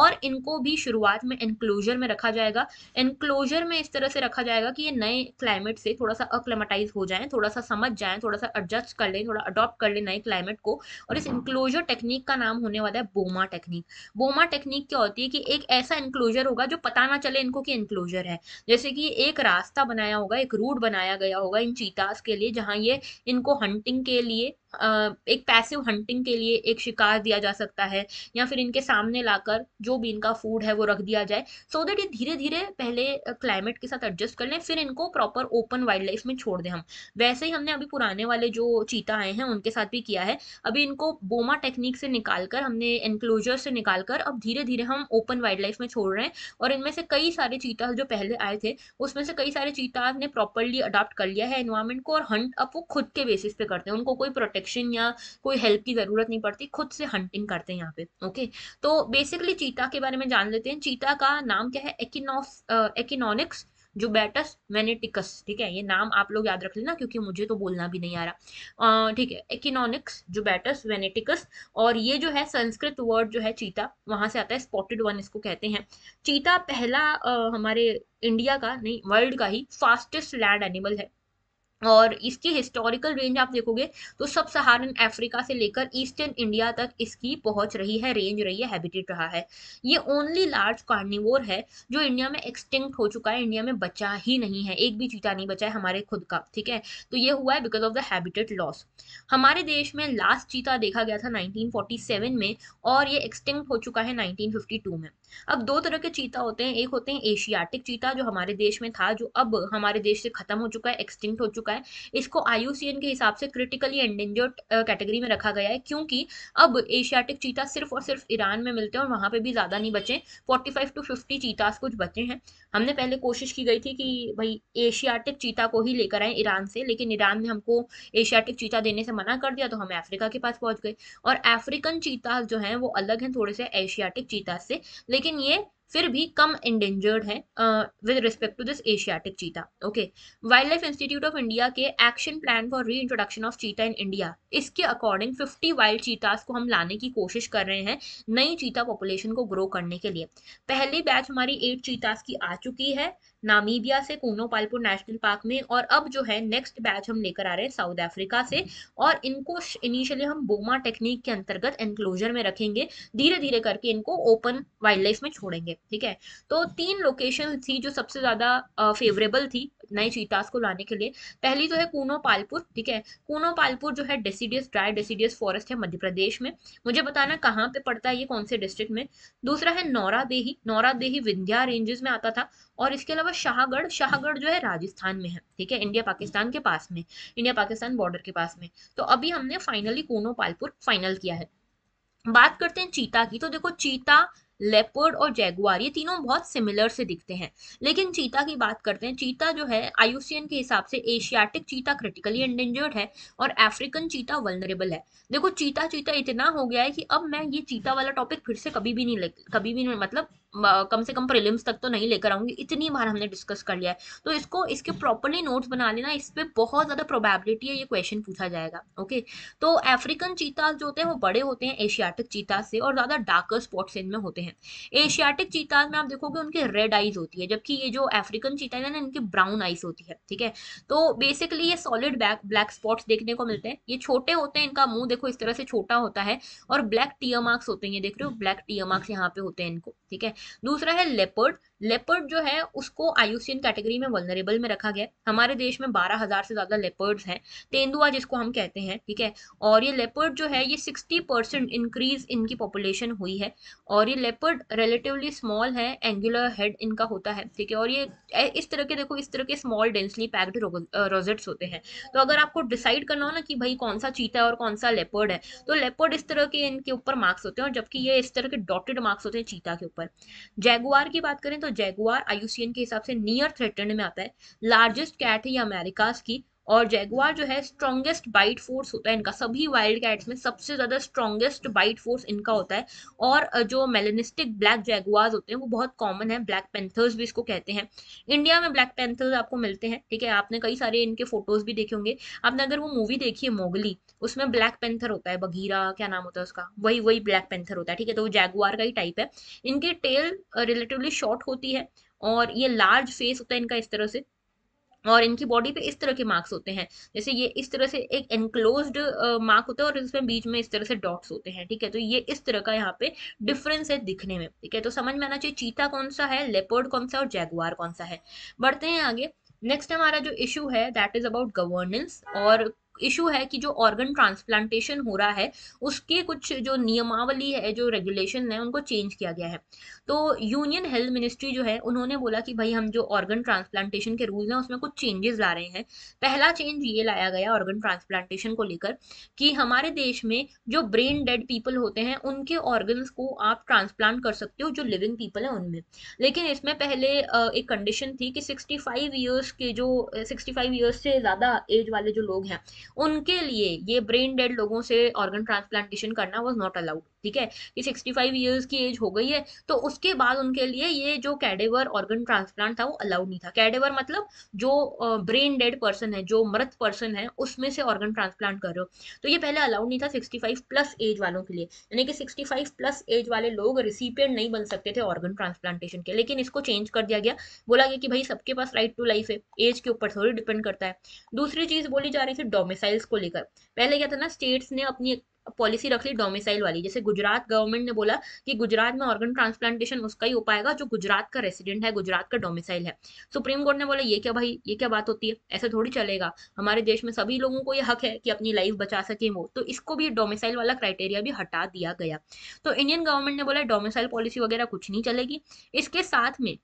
और इनको भी शुरुआत में एनक्लोजर में रखा जाएगा एनक्लोजर में इस तरह से रखा जाएगा कि ये नए क्लाइमेट से थोड़ा सा अक्लेमेटाइज हो जाएँ थोड़ा सा समझ जाएँ थोड़ा सा एडजस्ट कर लें थोड़ा अडॉप्ट कर लें नए क्लाइमेट को और इस इंक्लोजर टेक्निक का नाम होने वाला है बोमा टेक्निक बोमा टेक्निक क्या होती है कि एक ऐसा इंक्लोजर होगा जो पता ना चले इनको कि इंक्लोजर है जैसे कि एक रास्ता बनाया होगा एक रूट बनाया गया होगा इन चीज चीतास के लिए जहाँ ये इनको हंटिंग के लिए एक पैसिव हंटिंग के लिए एक शिकार दिया जा सकता है या फिर इनके सामने लाकर जो भी इनका फूड है वो रख दिया जाए सो दैट ये धीरे धीरे पहले क्लाइमेट के साथ एडजस्ट कर लें फिर इनको प्रॉपर ओपन वाइल्ड लाइफ में छोड़ दें हम वैसे ही हमने अभी पुराने वाले जो चीता आए हैं उनके साथ भी किया है अभी इनको बोमा टेक्निक से निकाल कर हमने एनक्लोजर से निकाल कर अब धीरे धीरे हम ओपन वाइल्ड लाइफ में छोड़ रहे हैं और इनमें से कई सारे चीता जो पहले आए थे उसमें से कई सारे चीता ने प्रॉपरली अडॉप्ट कर लिया है एनवायरमेंट को और हंट अब वो खुद के बेसिस पे करते हैं उनको कोई प्रोटेक्ट प्रोटेक्शन या कोई हेल्प की ज़रूरत नहीं पड़ती खुद से हंटिंग करते हैं यहाँ पे ओके तो बेसिकली चीता के बारे में जान लेते हैं चीता का नाम क्या है एकिनोस एकिनोनिक्स जो बैटस मैनेटिकस ठीक है ये नाम आप लोग याद रख लेना क्योंकि मुझे तो बोलना भी नहीं आ रहा uh, ठीक है एकिनोनिक्स बैटस वेनेटिकस और ये जो है संस्कृत वर्ड जो है चीता वहां से आता है स्पॉटेड वन इसको कहते हैं चीता पहला आ, uh, हमारे इंडिया का नहीं वर्ल्ड का ही फास्टेस्ट लैंड एनिमल है और इसकी हिस्टोरिकल रेंज आप देखोगे तो सब सहारन अफ्रीका से लेकर ईस्टर्न इंडिया तक इसकी पहुंच रही है रेंज रही है हैबिटेट रहा है ये ओनली लार्ज कार्निवोर है जो इंडिया में एक्सटिंक्ट हो चुका है इंडिया में बचा ही नहीं है एक भी चीता नहीं बचा है हमारे खुद का ठीक है तो ये हुआ है because of the habitat loss हमारे देश में लास्ट चीता देखा गया था नाइनटीन में और ये एक्सटिंक्ट हो चुका है नाइनटीन में अब दो तरह के चीता होते हैं एक होते हैं एशियाटिक चीता जो हमारे देश में था जो अब हमारे देश से खत्म हो चुका है एक्सटिंक्ट हो चुका है इसको आईयूसीएन के हिसाब से क्रिटिकली एंडेंजर्ड कैटेगरी में रखा गया है क्योंकि अब एशियाटिक चीता सिर्फ और सिर्फ ईरान में मिलते हैं और वहां पर भी ज़्यादा नहीं बचे फोर्टी टू फिफ्टी चीतास कुछ बचे हैं हमने पहले कोशिश की गई थी कि भाई एशियाटिक चीता को ही लेकर आए ईरान से लेकिन ईरान ने हमको एशियाटिक चीता देने से मना कर दिया तो हम अफ्रीका के पास पहुंच गए और अफ्रीकन चीता जो है वो अलग हैं थोड़े से एशियाटिक चीता से लेकिन लेकिन ये फिर भी कम इंडेंजर्ड है with respect to this Asiatic cheetah okay wildlife institute of India के action plan for reintroduction of cheetah in India इसके अकॉर्डिंग 50 वाइल्ड चीतास को हम लाने की कोशिश कर रहे हैं नई चीता पॉपुलेशन को ग्रो करने के लिए पहली बैच हमारी एट चीतास की आ चुकी है नामीबिया से कोनोपाल्पो नेशनल पार्क में और अब जो है नेक्स्ट बैच हम लेकर आ रहे हैं साउथ अफ्रीका से और इनको इनिशियली हम बोमा टेक्निक के अंतर्गत एनक्लोजर में रखेंगे धीरे धीरे करके इनको ओपन वाइल्ड लाइफ में छोड़ेंगे ठीक है तो तीन लोकेशन थी जो सबसे ज़्यादा फेवरेबल थी नए चीतास को लाने के लिए पहली तो है कूनो पालपुर ठीक है कूनो पालपुर जो है डेसीडियस ड्राई डेसीडियस फॉरेस्ट है मध्य प्रदेश में मुझे बताना कहाँ पे पड़ता है ये कौन से डिस्ट्रिक्ट में दूसरा है नौरा देही नौरा देही विंध्या रेंजेस में आता था और इसके अलावा शाहगढ़ शाहगढ़ जो है राजस्थान में है ठीक है इंडिया पाकिस्तान के पास में इंडिया पाकिस्तान बॉर्डर के पास में तो अभी हमने फाइनली कोनो पालपुर फाइनल किया है बात करते हैं चीता की तो देखो चीता लेपर्ड और जैगुआर ये तीनों बहुत सिमिलर से दिखते हैं लेकिन चीता की बात करते हैं चीता जो है आयुसियन के हिसाब से एशियाटिक चीता क्रिटिकली एंडेंजर्ड है और अफ्रीकन चीता वलनरेबल है देखो चीता चीता इतना हो गया है कि अब मैं ये चीता वाला टॉपिक फिर से कभी भी नहीं कभी भी नहीं मतलब कम से कम प्रीलिम्स तक तो नहीं लेकर आऊंगी इतनी बार हमने डिस्कस कर लिया है तो इसको इसके प्रॉपरली नोट्स बना लेना इस पर बहुत ज़्यादा प्रोबेबिलिटी है ये क्वेश्चन पूछा जाएगा ओके तो अफ्रीकन चीता जो होते हैं वो बड़े होते हैं एशियाटिक चीता से और ज़्यादा डार्कर स्पॉट्स इनमें होते हैं एशियाटिक चीताज में आप देखोगे उनके रेड आइज होती है जबकि ये जो अफ्रीकन चीता है ना इनकी ब्राउन आइज होती है ठीक है तो बेसिकली ये सॉलिड बैक ब्लैक स्पॉट्स देखने को मिलते हैं ये छोटे होते हैं इनका मुंह देखो इस तरह से छोटा होता है और ब्लैक टीयर मार्क्स होते हैं ये देख रहे हो ब्लैक टीयर मार्क्स यहाँ पे होते हैं इनको ठीक है दूसरा है लेपर्ड लेपर्ड जो है उसको आयुसियन कैटेगरी में वलनरेबल में रखा गया हमारे देश में बारह हज़ार से ज़्यादा लेपर्ड्स हैं तेंदुआ जिसको हम कहते हैं ठीक है और ये लेपर्ड जो है ये सिक्सटी परसेंट इंक्रीज इनकी पॉपुलेशन हुई है और ये लेपर्ड रिलेटिवली स्मॉल है एंगुलर हेड इनका होता है ठीक है और ये इस तरह के देखो इस तरह के स्मॉल डेंसली पैक्ड रोजेट्स होते हैं तो अगर आपको डिसाइड करना हो ना कि भाई कौन सा चीता है और कौन सा लेपर्ड है तो लेपर्ड इस तरह के इनके ऊपर मार्क्स होते हैं और जबकि ये इस तरह के डॉटेड मार्क्स होते हैं चीता के ऊपर जैगुआर की बात करें तो जैगुआर आयुसीएन के हिसाब से नियर थ्रेटेंड में आता है लार्जेस्ट कैट है ये अमेरिकाज की और जैगुआर जो है स्ट्रॉन्गेस्ट बाइट फोर्स होता है इनका सभी वाइल्ड कैट्स में सबसे ज़्यादा स्ट्रॉन्गेस्ट बाइट फोर्स इनका होता है और जो मेलेनिस्टिक ब्लैक जैगुआर होते हैं वो बहुत कॉमन है ब्लैक पेंथर्स भी इसको कहते हैं इंडिया में ब्लैक पेंथर्स आपको मिलते हैं ठीक है आपने कई सारे इनके फोटोज़ भी देखे होंगे आपने अगर वो मूवी देखी है मोगली उसमें ब्लैक पेंथर होता है बघीरा क्या नाम होता है उसका वही वही ब्लैक पेंथर होता है ठीक है तो वो जैगुआर का ही टाइप है इनके टेल रिलेटिवली शॉर्ट होती है और ये लार्ज फेस होता है इनका इस तरह से और इनकी बॉडी पे इस तरह के मार्क्स होते हैं जैसे ये इस तरह से एक एनक्लोज्ड मार्क होता है और इसमें बीच में इस तरह से डॉट्स होते हैं ठीक है तो ये इस तरह का यहाँ पे डिफरेंस है दिखने में ठीक है तो समझ में आना चाहिए चीता कौन सा है लेपर्ड कौन सा और जैगवार कौन सा है बढ़ते हैं आगे नेक्स्ट हमारा जो इशू है दैट इज अबाउट गवर्नेंस और इशू है कि जो ऑर्गन ट्रांसप्लांटेशन हो रहा है उसके कुछ जो नियमावली है जो रेगुलेशन है उनको चेंज किया गया है तो यूनियन हेल्थ मिनिस्ट्री जो है उन्होंने बोला कि भाई हम जो ऑर्गन ट्रांसप्लांटेशन के रूल हैं उसमें कुछ चेंजेस ला रहे हैं पहला चेंज ये लाया गया ऑर्गन ट्रांसप्लांटेशन को लेकर कि हमारे देश में जो ब्रेन डेड पीपल होते हैं उनके ऑर्गन्स को आप ट्रांसप्लांट कर सकते हो जो लिविंग पीपल हैं उनमें लेकिन इसमें पहले एक कंडीशन थी कि सिक्सटी फाइव ईयर्स के जो सिक्सटी फाइव ईयर्स से ज़्यादा एज वाले जो लोग हैं उनके लिए ये ब्रेन डेड लोगों से ऑर्गन ट्रांसप्लांटेशन करना वॉज नॉट अलाउड ठीक है कि 65 ईयर्स की एज हो गई है तो उसके बाद उनके लिए ये जो कैडेवर ऑर्गन ट्रांसप्लांट था वो अलाउड नहीं था कैडेवर मतलब जो ब्रेन डेड पर्सन है जो मृत पर्सन है उसमें से ऑर्गन ट्रांसप्लांट कर रहे हो तो ये पहले अलाउड नहीं था 65 प्लस एज वालों के लिए यानी कि 65 प्लस एज वाले लोग रिसिपियंट नहीं बन सकते थे ऑर्गन ट्रांसप्लांटेशन के लेकिन इसको चेंज कर दिया गया बोला गया कि भाई सबके पास राइट टू लाइफ है एज के ऊपर थोड़ी डिपेंड करता है दूसरी चीज बोली जा रही थी डोमिसाइल्स को लेकर पहले क्या था ना स्टेट्स ने अपनी पॉलिसी रख ली डोमिसाइल वाली जैसे गुजरात गवर्नमेंट ने बोला कि गुजरात में ऑर्गन ट्रांसप्लांटेशन उसका ही हो पाएगा जो गुजरात का रेसिडेंट है गुजरात का डोमिसाइल है सुप्रीम कोर्ट ने बोला ये क्या भाई ये क्या बात होती है ऐसे थोड़ी चलेगा हमारे देश में सभी लोगों को ये हक है कि अपनी लाइफ बचा सके वो तो इसको भी डोमिसाइल वाला क्राइटेरिया भी हटा दिया गया तो इंडियन गवर्नमेंट ने बोला डोमिसाइल पॉलिसी वगैरह कुछ नहीं चलेगी इसके साथ में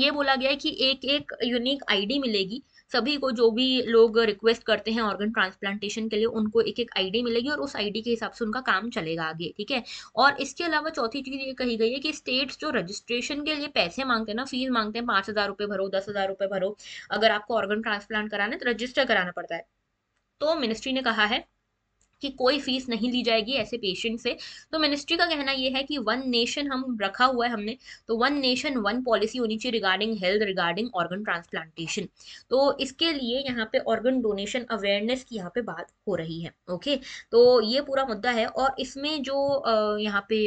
ये बोला गया है कि एक एक यूनिक आईडी मिलेगी सभी को जो भी लोग रिक्वेस्ट करते हैं ऑर्गन ट्रांसप्लांटेशन के लिए उनको एक एक आईडी मिलेगी और उस आईडी के हिसाब से उनका काम चलेगा आगे ठीक है और इसके अलावा चौथी चीज ये कही गई है कि स्टेट्स जो रजिस्ट्रेशन के लिए पैसे मांगते हैं ना फीस मांगते हैं पांच हज़ार रुपए भरो दस हज़ार रुपये भरो अगर आपको ऑर्गन ट्रांसप्लांट कराना है तो रजिस्टर कराना पड़ता है तो मिनिस्ट्री ने कहा है कि कोई फीस नहीं ली जाएगी ऐसे पेशेंट से तो मिनिस्ट्री का कहना यह है कि वन नेशन हम रखा हुआ है हमने तो वन नेशन वन पॉलिसी होनी चाहिए regarding health regarding organ transplantation तो इसके लिए यहाँ पे ऑर्गन डोनेशन अवेयरनेस की यहाँ पे बात हो रही है ओके तो ये पूरा मुद्दा है और इसमें जो यहाँ पे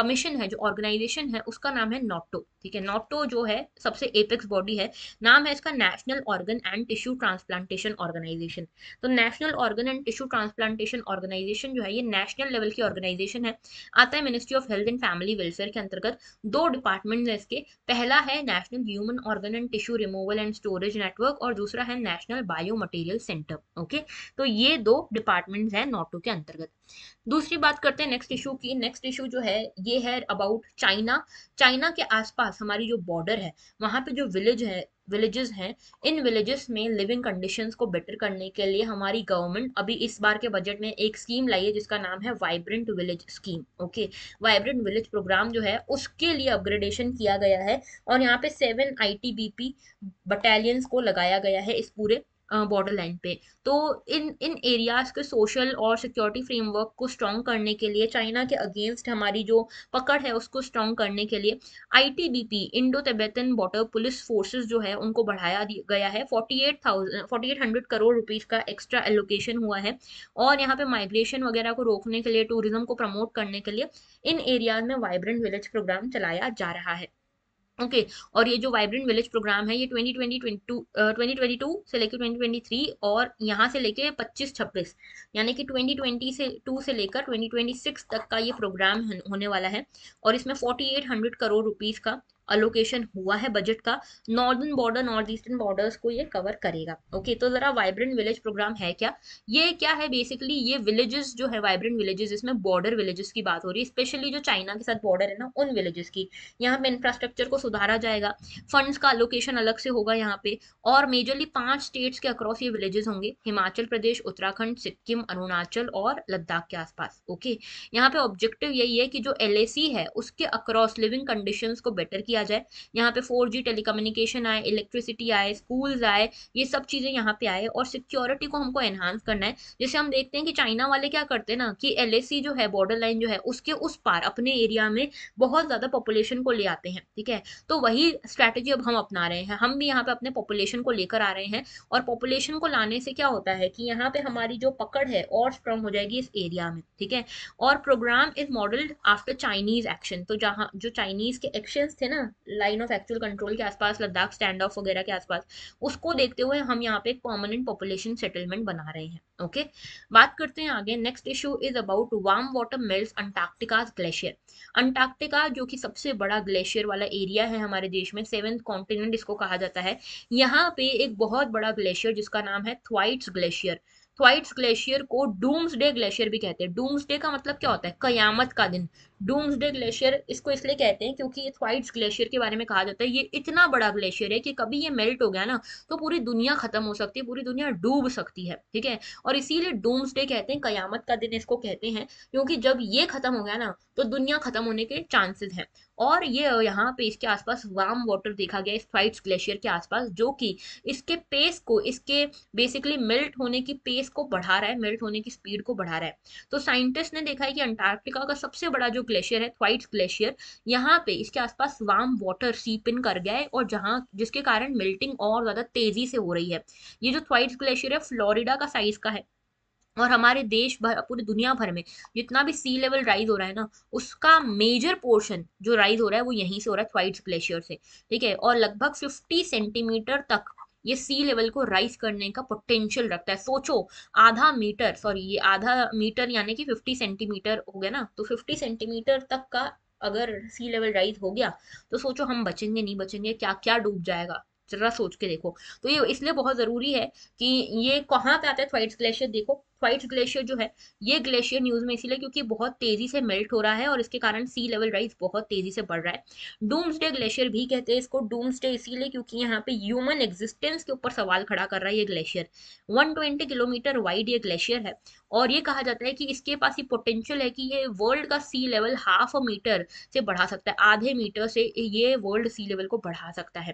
कमीशन है जो ऑर्गेनाइजेशन है उसका नाम है नोटो ठीक है नोटो जो है सबसे एपेक्स बॉडी है नाम है इसका national organ and tissue transplantation organisation तो national organ and tissue transplantation education organisation जो है ये नेशनल लेवल की ऑर्गेनाइजेशन है आता है ministry of health and family welfare के अंतर्गत दो डिपार्टमेंट है इसके पहला है national human organ and tissue removal and storage network और दूसरा है national biomaterial centre okay तो ये दो डिपार्टमेंट है नोटो के अंतर्गत दूसरी बात करते हैं नेक्स्ट इशू की नेक्स्ट इशू जो है ये है अबाउट चाइना चाइना के आसपास हमारी जो बॉर्डर है वहां पे जो विलेज है विलेजेस हैं इन विलेजेस में लिविंग कंडीशंस को बेटर करने के लिए हमारी गवर्नमेंट अभी इस बार के बजट में एक स्कीम लाई है जिसका नाम है vibrant village scheme okay vibrant village programme जो है उसके लिए अपग्रेडेशन किया गया है और यहाँ पे सेवन आई बटालियंस को लगाया गया है इस पूरे बॉर्डर लाइन पे तो इन इन एरियाज़ के सोशल और सिक्योरिटी फ्रेमवर्क को स्ट्रॉन्ग करने के लिए चाइना के अगेंस्ट हमारी जो पकड़ है उसको स्ट्रॉन्ग करने के लिए ITBP Indo Tibetan border police forces जो है उनको बढ़ाया गया है forty eight thousand forty eight hundred crore rupees का एक्स्ट्रा एलोकेशन हुआ है और यहाँ पे माइग्रेशन वगैरह को रोकने के लिए टूरिज्म को प्रमोट करने के लिए इन एरियाज में वाइब्रेंट विलेज प्रोग्राम चलाया जा रहा है ओके okay. और ये जो वाइब्रेंट विलेज प्रोग्राम है ये ट्वेंटी 2022 से लेकर ट्वेंटी ट्वेंटी थ्री और यहाँ से लेके पच्चीस छब्बीस यानी कि ट्वेंटी ट्वेंटी से टू से लेकर ट्वेंटी ट्वेंटी तक का ये प्रोग्राम होने वाला है और इसमें forty eight hundred crore rupees का अलोकेशन हुआ है बजट का northern border north eastern border को ये कवर करेगा ओके तो ज़रा वाइब्रेंट विलेज प्रोग्राम है क्या ये क्या है बेसिकली ये विलेजेस जो है वाइब्रेंट विलेजेस इसमें बॉर्डर विलेजेस की बात हो रही है स्पेशली जो चाइना के साथ बॉर्डर है ना उन विलेजेस की यहाँ पे इंफ्रास्ट्रक्चर को सुधारा जाएगा फंड का अलोकेशन अलग से होगा यहाँ पे और मेजरली पांच स्टेट्स के अक्रॉस ये विलेजेस होंगे हिमाचल प्रदेश उत्तराखंड सिक्किम अरुणाचल और लद्दाख के आसपास ओके यहाँ पे ऑब्जेक्टिव यही है कि जो एल है उसके अक्रॉस लिविंग कंडीशन को बेटर किया किया जाए यहाँ पे फोर जी टेलीकम्युनिकेशन आए इलेक्ट्रिसिटी आए स्कूल्स आए ये सब चीज़ें यहाँ पे आए और सिक्योरिटी को हमको एनहांस करना है जैसे हम देखते हैं कि चाइना वाले क्या करते हैं ना कि एल जो है बॉर्डर लाइन जो है उसके उस पार अपने एरिया में बहुत ज़्यादा पॉपुलेशन को ले आते हैं ठीक है तो वही स्ट्रैटेजी अब हम अपना रहे हैं हम भी यहाँ पे अपने पॉपुलेशन को लेकर आ रहे हैं और पॉपुलेशन को लाने से क्या होता है कि यहाँ पे हमारी जो पकड़ है और स्ट्रॉन्ग हो जाएगी इस एरिया में ठीक है और programme is modelled after Chinese action तो जहाँ जो चाइनीज के एक्शन थे ना ना लाइन ऑफ एक्चुअल कंट्रोल के आसपास लद्दाख स्टैंड ऑफ वगैरह के आसपास उसको देखते हुए हम यहाँ पे एक परमानेंट पॉपुलेशन सेटलमेंट बना रहे हैं ओके बात करते हैं आगे next issue is about warm water melts Antarctica glacier Antarctica जो कि सबसे बड़ा ग्लेशियर वाला एरिया है हमारे देश में सेवन कॉन्टिनेंट इसको कहा जाता है यहाँ पे एक बहुत बड़ा ग्लेशियर जिसका नाम है थ्वाइट्स ग्लेशियर थ्वाइट्स ग्लेशियर को डूम्स डे ग्लेशियर भी कहते हैं डूम्स डे का मतलब क्या होता है कयामत का दिन डूम्सडे ग्लेशियर इसको इसलिए कहते हैं क्योंकि ये थ्वाइट्स ग्लेशियर के बारे में कहा जाता है ये इतना बड़ा ग्लेशियर है कि कभी ये मेल्ट हो गया ना तो पूरी दुनिया खत्म हो सकती है पूरी दुनिया डूब सकती है ठीक है और इसीलिए डूम्सडे कहते हैं कयामत का दिन इसको कहते हैं क्योंकि जब ये खत्म हो गया ना तो दुनिया खत्म होने के चांसेस हैं और ये यहाँ पे इसके आसपास वार्म वाटर देखा गया इस थ्वाइट्स ग्लेशियर के आसपास जो कि इसके पेस को इसके बेसिकली मेल्ट होने की पेस को बढ़ा रहा है मेल्ट होने की स्पीड को बढ़ा रहा है तो साइंटिस्ट ने देखा है कि अंटार्कटिका का सबसे बड़ा जो ग्लेशियर है थ्वाइट्स ग्लेशियर यहाँ पे इसके आसपास वार्म वाटर सीप इन कर गया है और जहाँ जिसके कारण मेल्टिंग और ज़्यादा तेज़ी से हो रही है ये जो थ्वाइट्स ग्लेशियर है फ्लोरिडा का साइज़ का है और हमारे देश भर पूरी दुनिया भर में जितना भी सी लेवल राइज हो रहा है ना उसका मेजर पोर्शन जो राइज हो रहा है वो यहीं से हो रहा है थ्वाइट्स ग्लेशियर से ठीक है और लगभग 50 सेंटीमीटर तक ये सी लेवल को राइज करने का पोटेंशियल रखता है सोचो आधा मीटर सॉरी ये आधा मीटर यानी कि 50 सेंटीमीटर हो गया ना तो 50 सेंटीमीटर तक का अगर सी लेवल राइज हो गया तो सोचो हम बचेंगे नहीं बचेंगे क्या क्या डूब जाएगा जरा सोच के देखो तो ये इसलिए बहुत ज़रूरी है कि ये कहाँ पे आता है थ्वाइट ग्लेशियर देखो वाइट ग्लेशियर जो है ये ग्लेशियर न्यूज़ में इसीलिए क्योंकि बहुत तेज़ी से मेल्ट हो रहा है और इसके कारण सी लेवल राइज बहुत तेज़ी से बढ़ रहा है डे ग्लेशियर भी कहते हैं इसको डूम्सडे इसीलिए क्योंकि यहाँ पे ह्यूमन एग्जिस्टेंस के ऊपर सवाल खड़ा कर रहा है ये ग्लेशियर वन किलोमीटर वाइड ये ग्लेशियर है और ये कहा जाता है कि इसके पास ये पोटेंशियल है कि ये वर्ल्ड का सी लेवल हाफ मीटर से बढ़ा सकता है आधे मीटर से ये वर्ल्ड सी लेवल को बढ़ा सकता है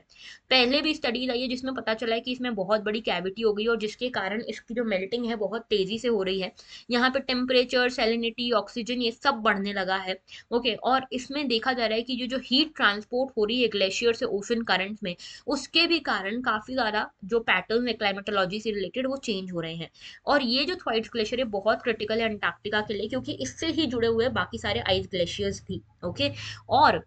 पहले भी स्टडीज आई है जिसमें पता चला है कि इसमें बहुत बड़ी कैविटी हो गई और जिसके कारण इसकी जो मेल्टिंग है बहुत तेज़ी तेज़ी से हो रही है यहाँ पे टेम्परेचर सेलिनिटी ऑक्सीजन ये सब बढ़ने लगा है ओके और इसमें देखा जा रहा है कि ये जो हीट ट्रांसपोर्ट हो रही है ग्लेशियर से ओशन करंट में उसके भी कारण काफ़ी ज़्यादा जो पैटर्न है क्लाइमेटोलॉजी से रिलेटेड वो चेंज हो रहे हैं और ये जो थ्वाइट ग्लेशियर है बहुत क्रिटिकल है अंटार्क्टिका के लिए क्योंकि इससे ही जुड़े हुए बाकी सारे आइस ग्लेशियर्स भी ओके और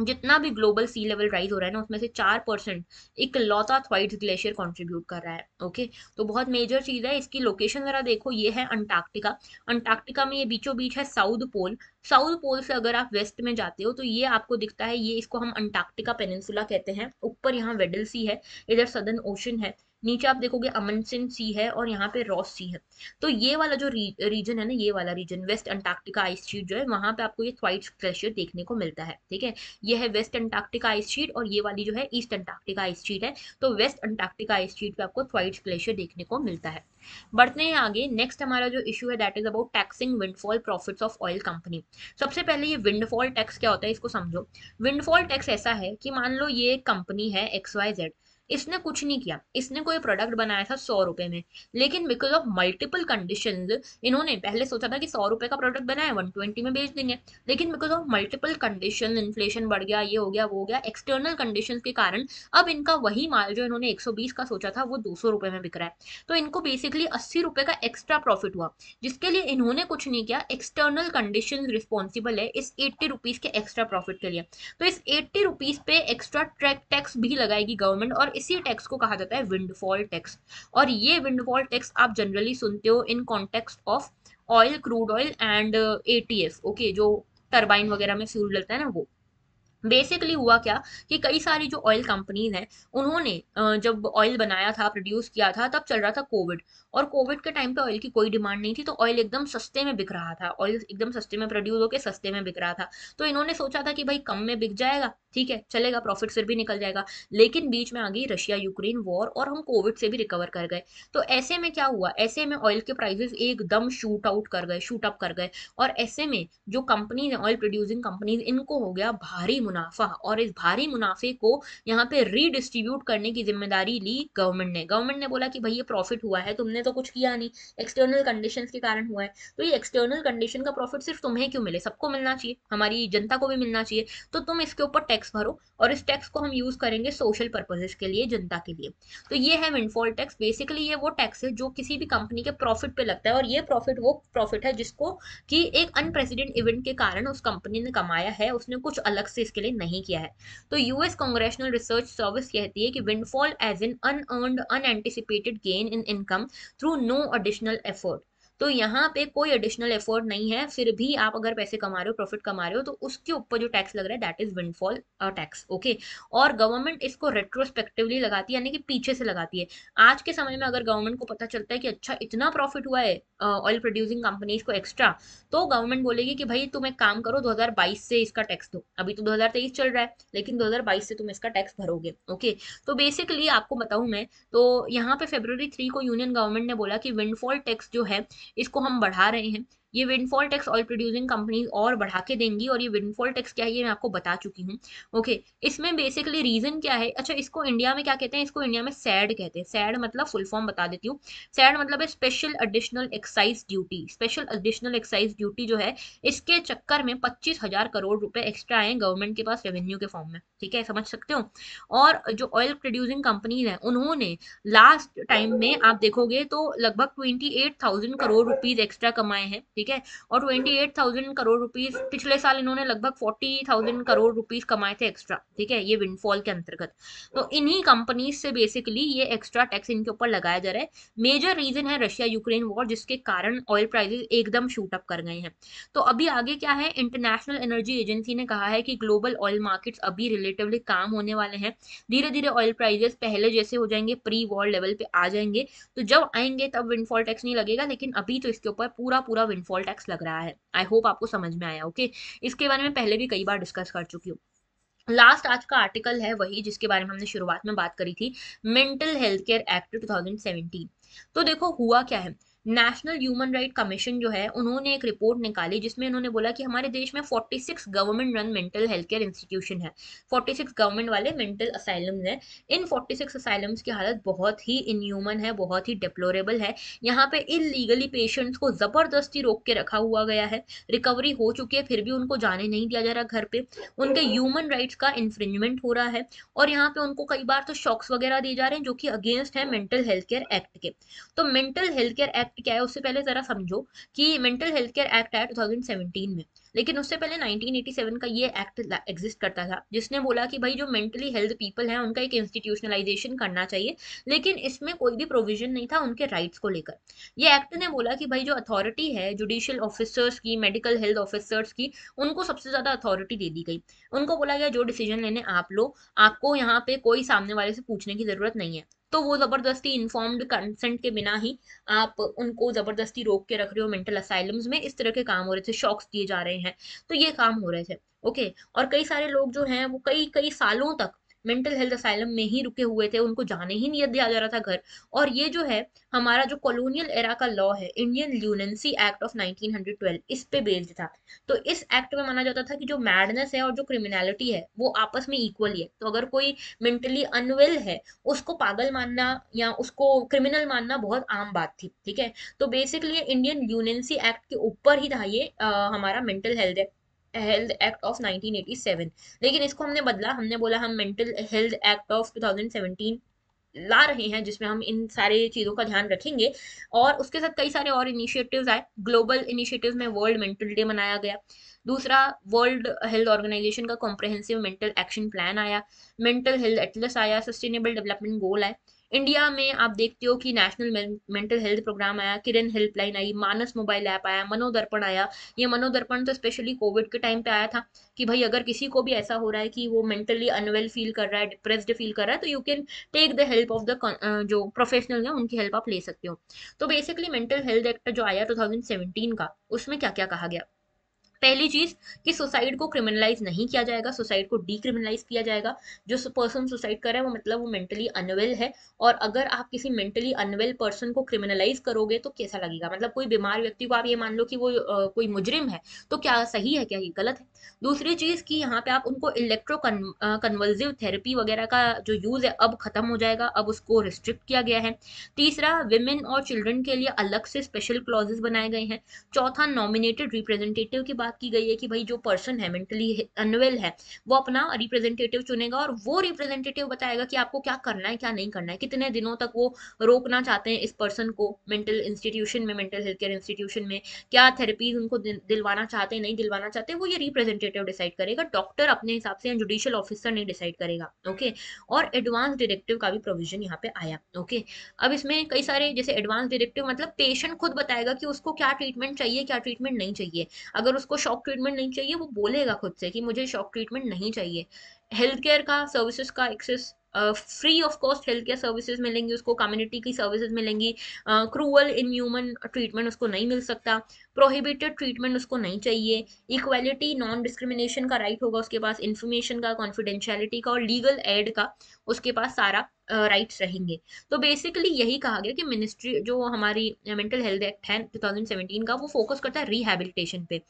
जितना भी ग्लोबल सी लेवल राइज हो रहा है ना उसमें से चार परसेंट एक लौता थ्वाइट ग्लेशियर कंट्रीब्यूट कर रहा है ओके तो बहुत मेजर चीज़ है इसकी लोकेशन ज़रा देखो ये है अंटार्कटिका अंटार्कटिका में ये बीचों बीच है साउथ पोल साउथ पोल से अगर आप वेस्ट में जाते हो तो ये आपको दिखता है ये इसको हम अंटार्कटिका पेनिनसुला कहते हैं ऊपर यहाँ वेडल सी है इधर सदर्न ओशन है नीचे आप देखोगे सिंह सी है और यहाँ पे रॉस सी है तो ये वाला जो री, रीजन है ना ये वाला region west Antarctica ice sheet जो है वहाँ पे आपको ये थ्वाइट ग्लेशियर देखने को मिलता है ठीक है ये है वेस्ट अंटार्क्टिका आइस शीट और ये वाली जो है ईस्ट अंटार्क्टिका आइस शीट है तो वेस्ट अंटार्क्टिका आइस शीट पे आपको थ्वाइट ग्लेशियर देखने को मिलता है बढ़ते हैं आगे नेक्स्ट हमारा जो इशू है that is about taxing windfall profits of oil company सबसे पहले ये विंडफॉल टैक्स क्या होता है इसको समझो विंडफॉल टैक्स ऐसा है कि मान लो ये कंपनी है एक्स वाई जेड इसने कुछ नहीं किया इसने कोई प्रोडक्ट बनाया था सौ रुपए में लेकिन बिकॉज ऑफ मल्टीपल कंडीशन इन्होंने पहले सोचा था कि सौ रुपए का प्रोडक्ट बनाया वन ट्वेंटी में बेच देंगे लेकिन because of multiple condition inflation बढ़ गया ये हो गया वो हो गया एक्सटर्नल कंडीशन के कारण अब इनका वही माल जो इन्होंने एक सौ बीस का सोचा था वो दो सौ रुपए में बिक रहा है तो इनको बेसिकली अस्सी रुपए का एक्स्ट्रा प्रॉफिट हुआ जिसके लिए इन्होंने कुछ नहीं किया एक्सटर्नल कंडीशन रिस्पॉन्सिबल है इस एट्टी रुपीज के एक्स्ट्रा प्रॉफिट के लिए तो इस एट्टी रुपीज पे एक्स्ट्रा टैक्स भी लगाएगी गवर्नमेंट और इसी टैक्स को कहा जाता है विंडफॉल टैक्स और ये विंडफॉल टैक्स आप जनरली सुनते हो in context of oil crude oil and ATF okay जो टर्बाइन वगैरह में फ्यूल डलता है ना वो बेसिकली हुआ क्या कि कई सारी जो ऑयल कंपनीज हैं उन्होंने uh, जब ऑयल बनाया था प्रोड्यूस किया था तब चल रहा था कोविड और कोविड के टाइम पे ऑयल की कोई डिमांड नहीं थी तो ऑयल एकदम सस्ते में बिक रहा था ऑयल एकदम सस्ते में प्रोड्यूस होकर सस्ते में बिक रहा था तो इन्होंने सोचा था कि भाई कम में बिक जाएगा ठीक है चलेगा प्रॉफिट फिर भी निकल जाएगा लेकिन बीच में आ गई रशिया यूक्रेन वॉर और हम कोविड से भी रिकवर कर गए तो ऐसे में क्या हुआ ऐसे में ऑयल के प्राइसेस एकदम शूट आउट कर गए शूट अप कर गए और ऐसे में जो कंपनीज हैं ऑयल प्रोड्यूसिंग कंपनीज इनको हो गया भारी मुनाफा और इस भारी मुनाफे को यहाँ पे रीडिस्ट्रीब्यूट करने की जिम्मेदारी ली गवर्नमेंट ने गवर्नमेंट ने बोला कि भाई ये प्रॉफिट हुआ है तुमने तो कुछ किया नहीं एक्सटर्नल कंडीशन के कारण हुआ है तो ये एक्सटर्नल कंडीशन का प्रॉफिट सिर्फ तुम्हें क्यों मिले सबको मिलना चाहिए हमारी जनता को भी मिलना चाहिए तो तुम इसके ऊपर टैक्स टैक्स भरो और इस टैक्स को हम यूज़ करेंगे सोशल पर्पजेज के लिए जनता के लिए तो ये है विंडफॉल टैक्स बेसिकली ये वो टैक्स है जो किसी भी कंपनी के प्रॉफिट पे लगता है और ये प्रॉफिट वो प्रॉफिट है जिसको कि एक अनप्रेसिडेंट इवेंट के कारण उस कंपनी ने कमाया है उसने कुछ अलग से इसके लिए नहीं किया है तो यूएस कांग्रेशनल रिसर्च सर्विस कहती है कि windfall as an unearned unanticipated gain in income through no additional effort तो यहाँ पे कोई एडिशनल एफर्ट नहीं है फिर भी आप अगर पैसे कमा रहे हो प्रॉफिट कमा रहे हो तो उसके ऊपर जो टैक्स लग रहा है that is windfall tax okay और गवर्नमेंट इसको रेट्रोस्पेक्टिवली लगाती है यानी कि पीछे से लगाती है आज के समय में अगर गवर्नमेंट को पता चलता है कि अच्छा इतना प्रॉफिट हुआ है ऑयल प्रोड्यूसिंग कंपनीज को एक्स्ट्रा तो गवर्नमेंट बोलेगी कि भाई तुम एक काम करो दो से इसका टैक्स दो अभी तो दो चल रहा है लेकिन दो से तुम इसका टैक्स भरोगे ओके तो बेसिकली आपको बताऊं मैं तो यहाँ पे फेब्रवरी थ्री को यूनियन गवर्नमेंट ने बोला कि विंडफॉल टैक्स जो है इसको हम बढ़ा रहे हैं ये windfall tax oil producing companies और बढ़ा के देंगी और ये विंडफॉल टैक्स क्या है ये मैं आपको बता चुकी हूँ ओके इसमें बेसिकली रीजन क्या है अच्छा इसको इंडिया में क्या कहते हैं इसको इंडिया में सैड कहते हैं सैड मतलब फुल फॉर्म बता देती हूँ सैड मतलब है special additional excise duty special additional excise duty जो है इसके चक्कर में पच्चीस हजार करोड़ रुपए एक्स्ट्रा आए गवर्नमेंट के पास रेवेन्यू के फॉर्म में ठीक है समझ सकते हो और जो ऑयल प्रोड्यूसिंग कंपनीज है उन्होंने लास्ट टाइम में आप देखोगे तो लगभग twenty eight thousand crore rupees extra कमाए हैं ठीक है और twenty eight thousand crore rupees पिछले साल इन्होंने लगभग फोर्टी थाउजेंड करोड़ रुपीज कमाए थे एक्स्ट्रा ठीक है ये विंडफॉल के अंतर्गत तो इन्हीं कंपनीज से बेसिकली ये एक्स्ट्रा टैक्स इनके ऊपर लगाया जा रहा है मेजर रीजन है रशिया यूक्रेन वॉर जिसके कारण ऑयल प्राइजेस एकदम शूटअप कर गए हैं तो अभी आगे क्या है इंटरनेशनल एनर्जी एजेंसी ने कहा है कि ग्लोबल ऑयल मार्केट अभी रिलेटिवली काम होने वाले हैं धीरे धीरे ऑयल प्राइजेस पहले जैसे हो जाएंगे प्री वॉर लेवल पे आ जाएंगे तो जब आएंगे तब विंडफॉल टैक्स नहीं लगेगा लेकिन अभी तो इसके ऊपर पूरा पूरा विंडफॉल वॉटरफॉल टैक्स लग रहा है आई होप आपको समझ में आया ओके इसके बारे में पहले भी कई बार डिस्कस कर चुकी हूँ लास्ट आज का आर्टिकल है वही जिसके बारे में हमने शुरुआत में बात करी थी मेंटल हेल्थ केयर एक्ट 2017 तो देखो हुआ क्या है नेशनल ह्यूमन राइट कमीशन जो है उन्होंने एक रिपोर्ट निकाली जिसमें उन्होंने बोला कि हमारे देश में 46 government run mental health care institution है 46 गवर्नमेंट वाले मेंटल असाइलम हैं इन 46 असाइलम्स की हालत बहुत ही इनह्यूमन है बहुत ही डिप्लोरेबल है यहाँ पे इलीगली पेशेंट्स को ज़बरदस्ती रोक के रखा हुआ गया है रिकवरी हो चुकी है फिर भी उनको जाने नहीं दिया जा रहा घर पर उनके ह्यूमन राइट्स का इन्फ्रिंजमेंट हो रहा है और यहाँ पे उनको कई बार तो शॉक्स वगैरह दिए जा रहे हैं जो कि अगेंस्ट है मेंटल हेल्थ केयर एक्ट के तो mental health care act act क्या है उससे पहले ज़रा समझो कि मेंटल हेल्थ केयर एक्ट आया 2017 में लेकिन उससे पहले 1987 का ये एक्ट एग्जिस्ट करता था जिसने बोला कि भाई जो मेंटली हेल्थ पीपल हैं उनका एक इंस्टीट्यूशनलाइजेशन करना चाहिए लेकिन इसमें कोई भी प्रोविजन नहीं था उनके राइट्स को लेकर ये एक्ट ने बोला कि भाई जो अथॉरिटी है जुडिशियल ऑफिसर्स की मेडिकल हेल्थ ऑफिसर्स की उनको सबसे ज़्यादा अथॉरिटी दे दी गई उनको बोला गया जो डिसीजन लेने आप लो आपको यहाँ पे कोई सामने वाले से पूछने की ज़रूरत नहीं है तो वो ज़बरदस्ती इन्फॉर्म्ड कंसेंट के बिना ही आप उनको ज़बरदस्ती रोक के रख रहे हो मेंटल असाइलम्स में इस तरह के काम हो रहे थे शॉक्स दिए जा रहे हैं तो ये काम हो रहे थे ओके और कई सारे लोग जो हैं वो कई कई सालों तक मेंटल हेल्थ असाइलम में ही रुके हुए थे उनको जाने ही नहीं दिया जा रहा था घर और ये जो है हमारा जो कॉलोनियल एरा का लॉ है इंडियन ल्यूनेंसी एक्ट ऑफ 1912 इस पे बेस्ड था तो इस एक्ट में माना जाता था कि जो मैडनेस है और जो क्रिमिनलिटी है वो आपस में इक्वली है तो अगर कोई मेंटली अनवेल है उसको पागल मानना या उसको क्रिमिनल मानना बहुत आम बात थी ठीक है तो बेसिकली इंडियन ल्यूनेंसी एक्ट के ऊपर ही था ये आ, हमारा मेंटल हेल्थ है हेल्थ एक्ट ऑफ 1987 लेकिन इसको हमने बदला हमने बोला हम मेंटल हेल्थ एक्ट ऑफ 2017 ला रहे हैं जिसमें हम इन सारे चीज़ों का ध्यान रखेंगे और उसके साथ कई सारे और इनिशिएटिव्स आए ग्लोबल इनिशिएटिव्स में वर्ल्ड मेंटल डे मनाया गया दूसरा वर्ल्ड हेल्थ ऑर्गेनाइजेशन का कॉम्प्रहेंसिव मेंटल एक्शन प्लान आया मेंटल हेल्थ एटलस आया सस्टेनेबल डेवलपमेंट गोल आए इंडिया में आप देखते हो कि नेशनल मेंटल हेल्थ प्रोग्राम आया किरण हेल्पलाइन आई मानस मोबाइल ऐप आया मनोदर्पण आया ये मनोदर्पण तो स्पेशली कोविड के टाइम पे आया था कि भाई अगर किसी को भी ऐसा हो रहा है कि वो मेंटली अनवेल फील कर रहा है डिप्रेस्ड फील कर रहा है तो you can take the help of the जो प्रोफेशनल है उनकी हेल्प आप ले सकते हो तो बेसिकली मेंटल हेल्थ एक्ट जो आया टू का उसमें क्या क्या कहा गया पहली चीज कि सुसाइड को क्रिमिनलाइज नहीं किया जाएगा सुसाइड को डिक्रिमिनलाइज किया जाएगा जो पर्सन सुसाइड कर रहा है वो मतलब वो मेंटली अनवेल है और अगर आप किसी मेंटली अनवेल पर्सन को क्रिमिनलाइज करोगे तो कैसा लगेगा मतलब कोई बीमार व्यक्ति को आप ये मान लो कि वो आ, कोई मुजरिम है तो क्या सही है क्या ये गलत है दूसरी चीज की यहाँ पे आप उनको इलेक्ट्रो कन्वल्जिव थेरेपी वगैरह का जो यूज है अब खत्म हो जाएगा अब उसको रिस्ट्रिक्ट किया गया है तीसरा विमेन और चिल्ड्रन के लिए अलग से स्पेशल क्लॉजेस बनाए गए हैं चौथा नॉमिनेटेड रिप्रेजेंटेटिव के बात की गई है कि भाई जो पर्सन है मेंटली अनवेल है वो अपना रिप्रेजेंटेटिव चुनेगा और वो रिप्रेजेंटेटिव बताएगा कि आपको क्या करना है क्या नहीं करना है कितने दिनों तक वो रोकना चाहते हैं इस पर्सन को मेंटल इंस्टीट्यूशन में मेंटल हेल्थ केयर इंस्टीट्यूशन में क्या थेरेपीज उनको दिलवाना चाहते हैं नहीं दिलवाना चाहते वो ये रिप्रेजेंटेटिव डिसाइड करेगा डॉक्टर अपने हिसाब से जुडिशियल ऑफिसर नहीं डिसाइड करेगा ओके और एडवांस डिरेक्टिव का भी प्रोविजन यहाँ पे आया ओके अब इसमें कई सारे जैसे एडवांस डिरेक्टिव मतलब पेशेंट खुद बताएगा कि उसको क्या ट्रीटमेंट चाहिए क्या ट्रीटमेंट नहीं चाहिए अगर उसको उसको शॉक ट्रीटमेंट नहीं चाहिए वो बोलेगा खुद से कि मुझे शॉक ट्रीटमेंट नहीं चाहिए हेल्थ केयर का सर्विसेज का access free of cost health care services मिलेंगी उसको कम्युनिटी की सर्विसेज मिलेंगी क्रूअल इनह्यूमन ट्रीटमेंट उसको नहीं मिल सकता प्रोहिबिटेड ट्रीटमेंट उसको नहीं चाहिए इक्वालिटी नॉन डिस्क्रिमिनेशन का राइट right होगा उसके पास इन्फॉर्मेशन का कॉन्फिडेंशियलिटी का और लीगल एड का उसके पास सारा राइट्स रहेंगे तो बेसिकली यही कहा गया कि मिनिस्ट्री जो हमारी मेंटल हेल्थ एक्ट है 2017 का वो फोकस करता है रिहेबिलिटेशन पे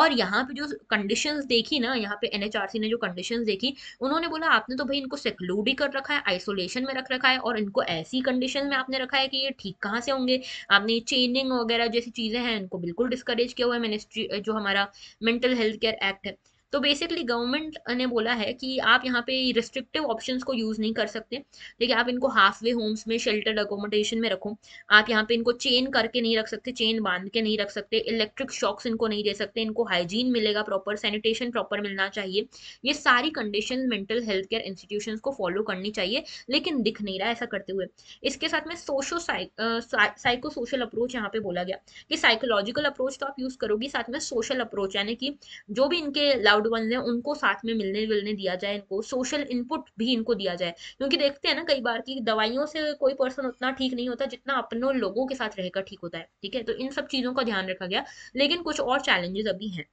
और यहाँ पे जो कंडीशंस देखी ना यहाँ पे एनएचआरसी ने जो कंडीशंस देखी उन्होंने बोला आपने तो भाई इनको सेक्लूड ही कर रखा है आइसोलेशन में रख रखा है और इनको ऐसी कंडीशन में आपने रखा है कि ये ठीक कहाँ से होंगे आपने चेनिंग वगैरह जैसी चीज़ें हैं इनको बिल्कुल डिस्करेज किया हुआ है मिनिस्ट्री जो हमारा मेंटल हेल्थ केयर एक्ट है तो बेसिकली गवर्नमेंट ने बोला है कि आप यहाँ पे रिस्ट्रिक्टिव ऑप्शंस को यूज़ नहीं कर सकते देखिए आप इनको हाफ वे होम्स में शेल्टर्ड अकोमोडेशन में रखो आप यहाँ पे इनको चेन करके नहीं रख सकते चेन बांध के नहीं रख सकते इलेक्ट्रिक शॉक्स इनको नहीं दे सकते इनको हाइजीन मिलेगा प्रॉपर सैनिटेशन प्रॉपर मिलना चाहिए ये सारी condition mental health care institution को फॉलो करनी चाहिए लेकिन दिख नहीं रहा ऐसा करते हुए इसके साथ में सोशो साइको सोशल अप्रोच यहाँ पे बोला गया कि साइकोलॉजिकल अप्रोच तो आप यूज़ करोगी साथ में सोशल अप्रोच यानी कि जो भी इनके लाउड लाउड वन है उनको साथ में मिलने विलने दिया जाए इनको सोशल इनपुट भी इनको दिया जाए क्योंकि देखते हैं ना कई बार की दवाइयों से कोई पर्सन उतना ठीक नहीं होता जितना अपनों लोगों के साथ रहकर ठीक होता है ठीक है तो इन सब चीज़ों का ध्यान रखा गया लेकिन कुछ और चैलेंजेस अभी हैं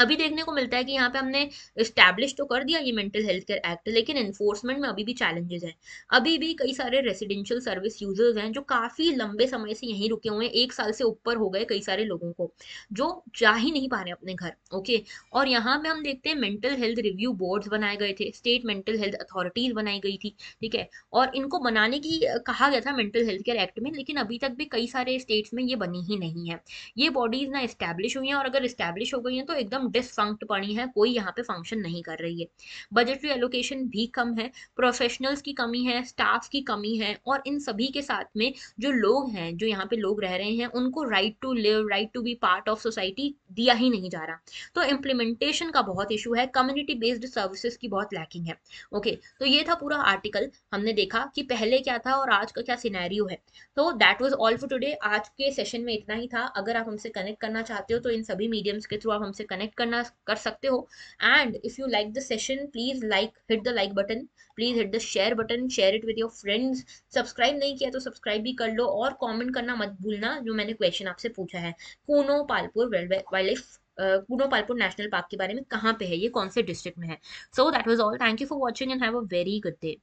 अभी देखने को मिलता है कि यहाँ पे हमने स्टैब्लिश तो कर दिया ये मेंटल हेल्थ केयर एक्ट लेकिन इन्फोर्समेंट में अभी भी चैलेंजेस हैं अभी भी कई सारे रेसिडेंशियल सर्विस यूजर्स हैं जो काफ़ी लंबे समय से यहीं रुके हुए हैं एक साल से ऊपर हो गए कई सारे लोगों को जो जा ही नहीं पा रहे अपने घर ओके और यहाँ पे हम देखते हैं मेंटल हेल्थ रिव्यू बोर्ड्स बनाए गए थे स्टेट मेंटल हेल्थ अथॉरिटीज़ बनाई गई थी ठीक है और इनको बनाने की कहा गया था मेंटल हेल्थ केयर एक्ट में लेकिन अभी तक भी कई सारे स्टेट्स में ये बनी ही नहीं है ये बॉडीज़ ना इस्टेब्लिश हुई हैं और अगर इस्टेब्लिश हो गई हैं तो एकदम डिसफंक्ट पड़ी है कोई यहाँ पे फंक्शन नहीं कर रही है बजटरी एलोकेशन भी कम है प्रोफेशनल्स की कमी है स्टाफ की कमी है और इन सभी के साथ में जो लोग हैं जो यहाँ पे लोग रह रहे हैं उनको right to live right to be part of society दिया ही नहीं जा रहा तो इम्प्लीमेंटेशन का बहुत इशू है कम्युनिटी बेस्ड सर्विसेज की बहुत लैकिंग है ओके okay, तो ये था पूरा आर्टिकल हमने देखा कि पहले क्या था और आज का क्या सिनेरियो है तो that was all for today आज के सेशन में इतना ही था अगर आप हमसे कनेक्ट करना चाहते हो तो इन सभी मीडियम्स के थ्रू आप हमसे कनेक्ट कनेक्ट करना कर सकते हो and if you like the session please like hit the like button please hit the share button share it with your friends subscribe नहीं किया तो सब्सक्राइब भी कर लो और कॉमेंट करना मत भूलना जो मैंने क्वेश्चन आपसे पूछा है Kuno Palpur wildlife Kuno Palpur national park के बारे में कहाँ पे है ये कौन से डिस्ट्रिक्ट में है so that was all thank you for watching and have a very good day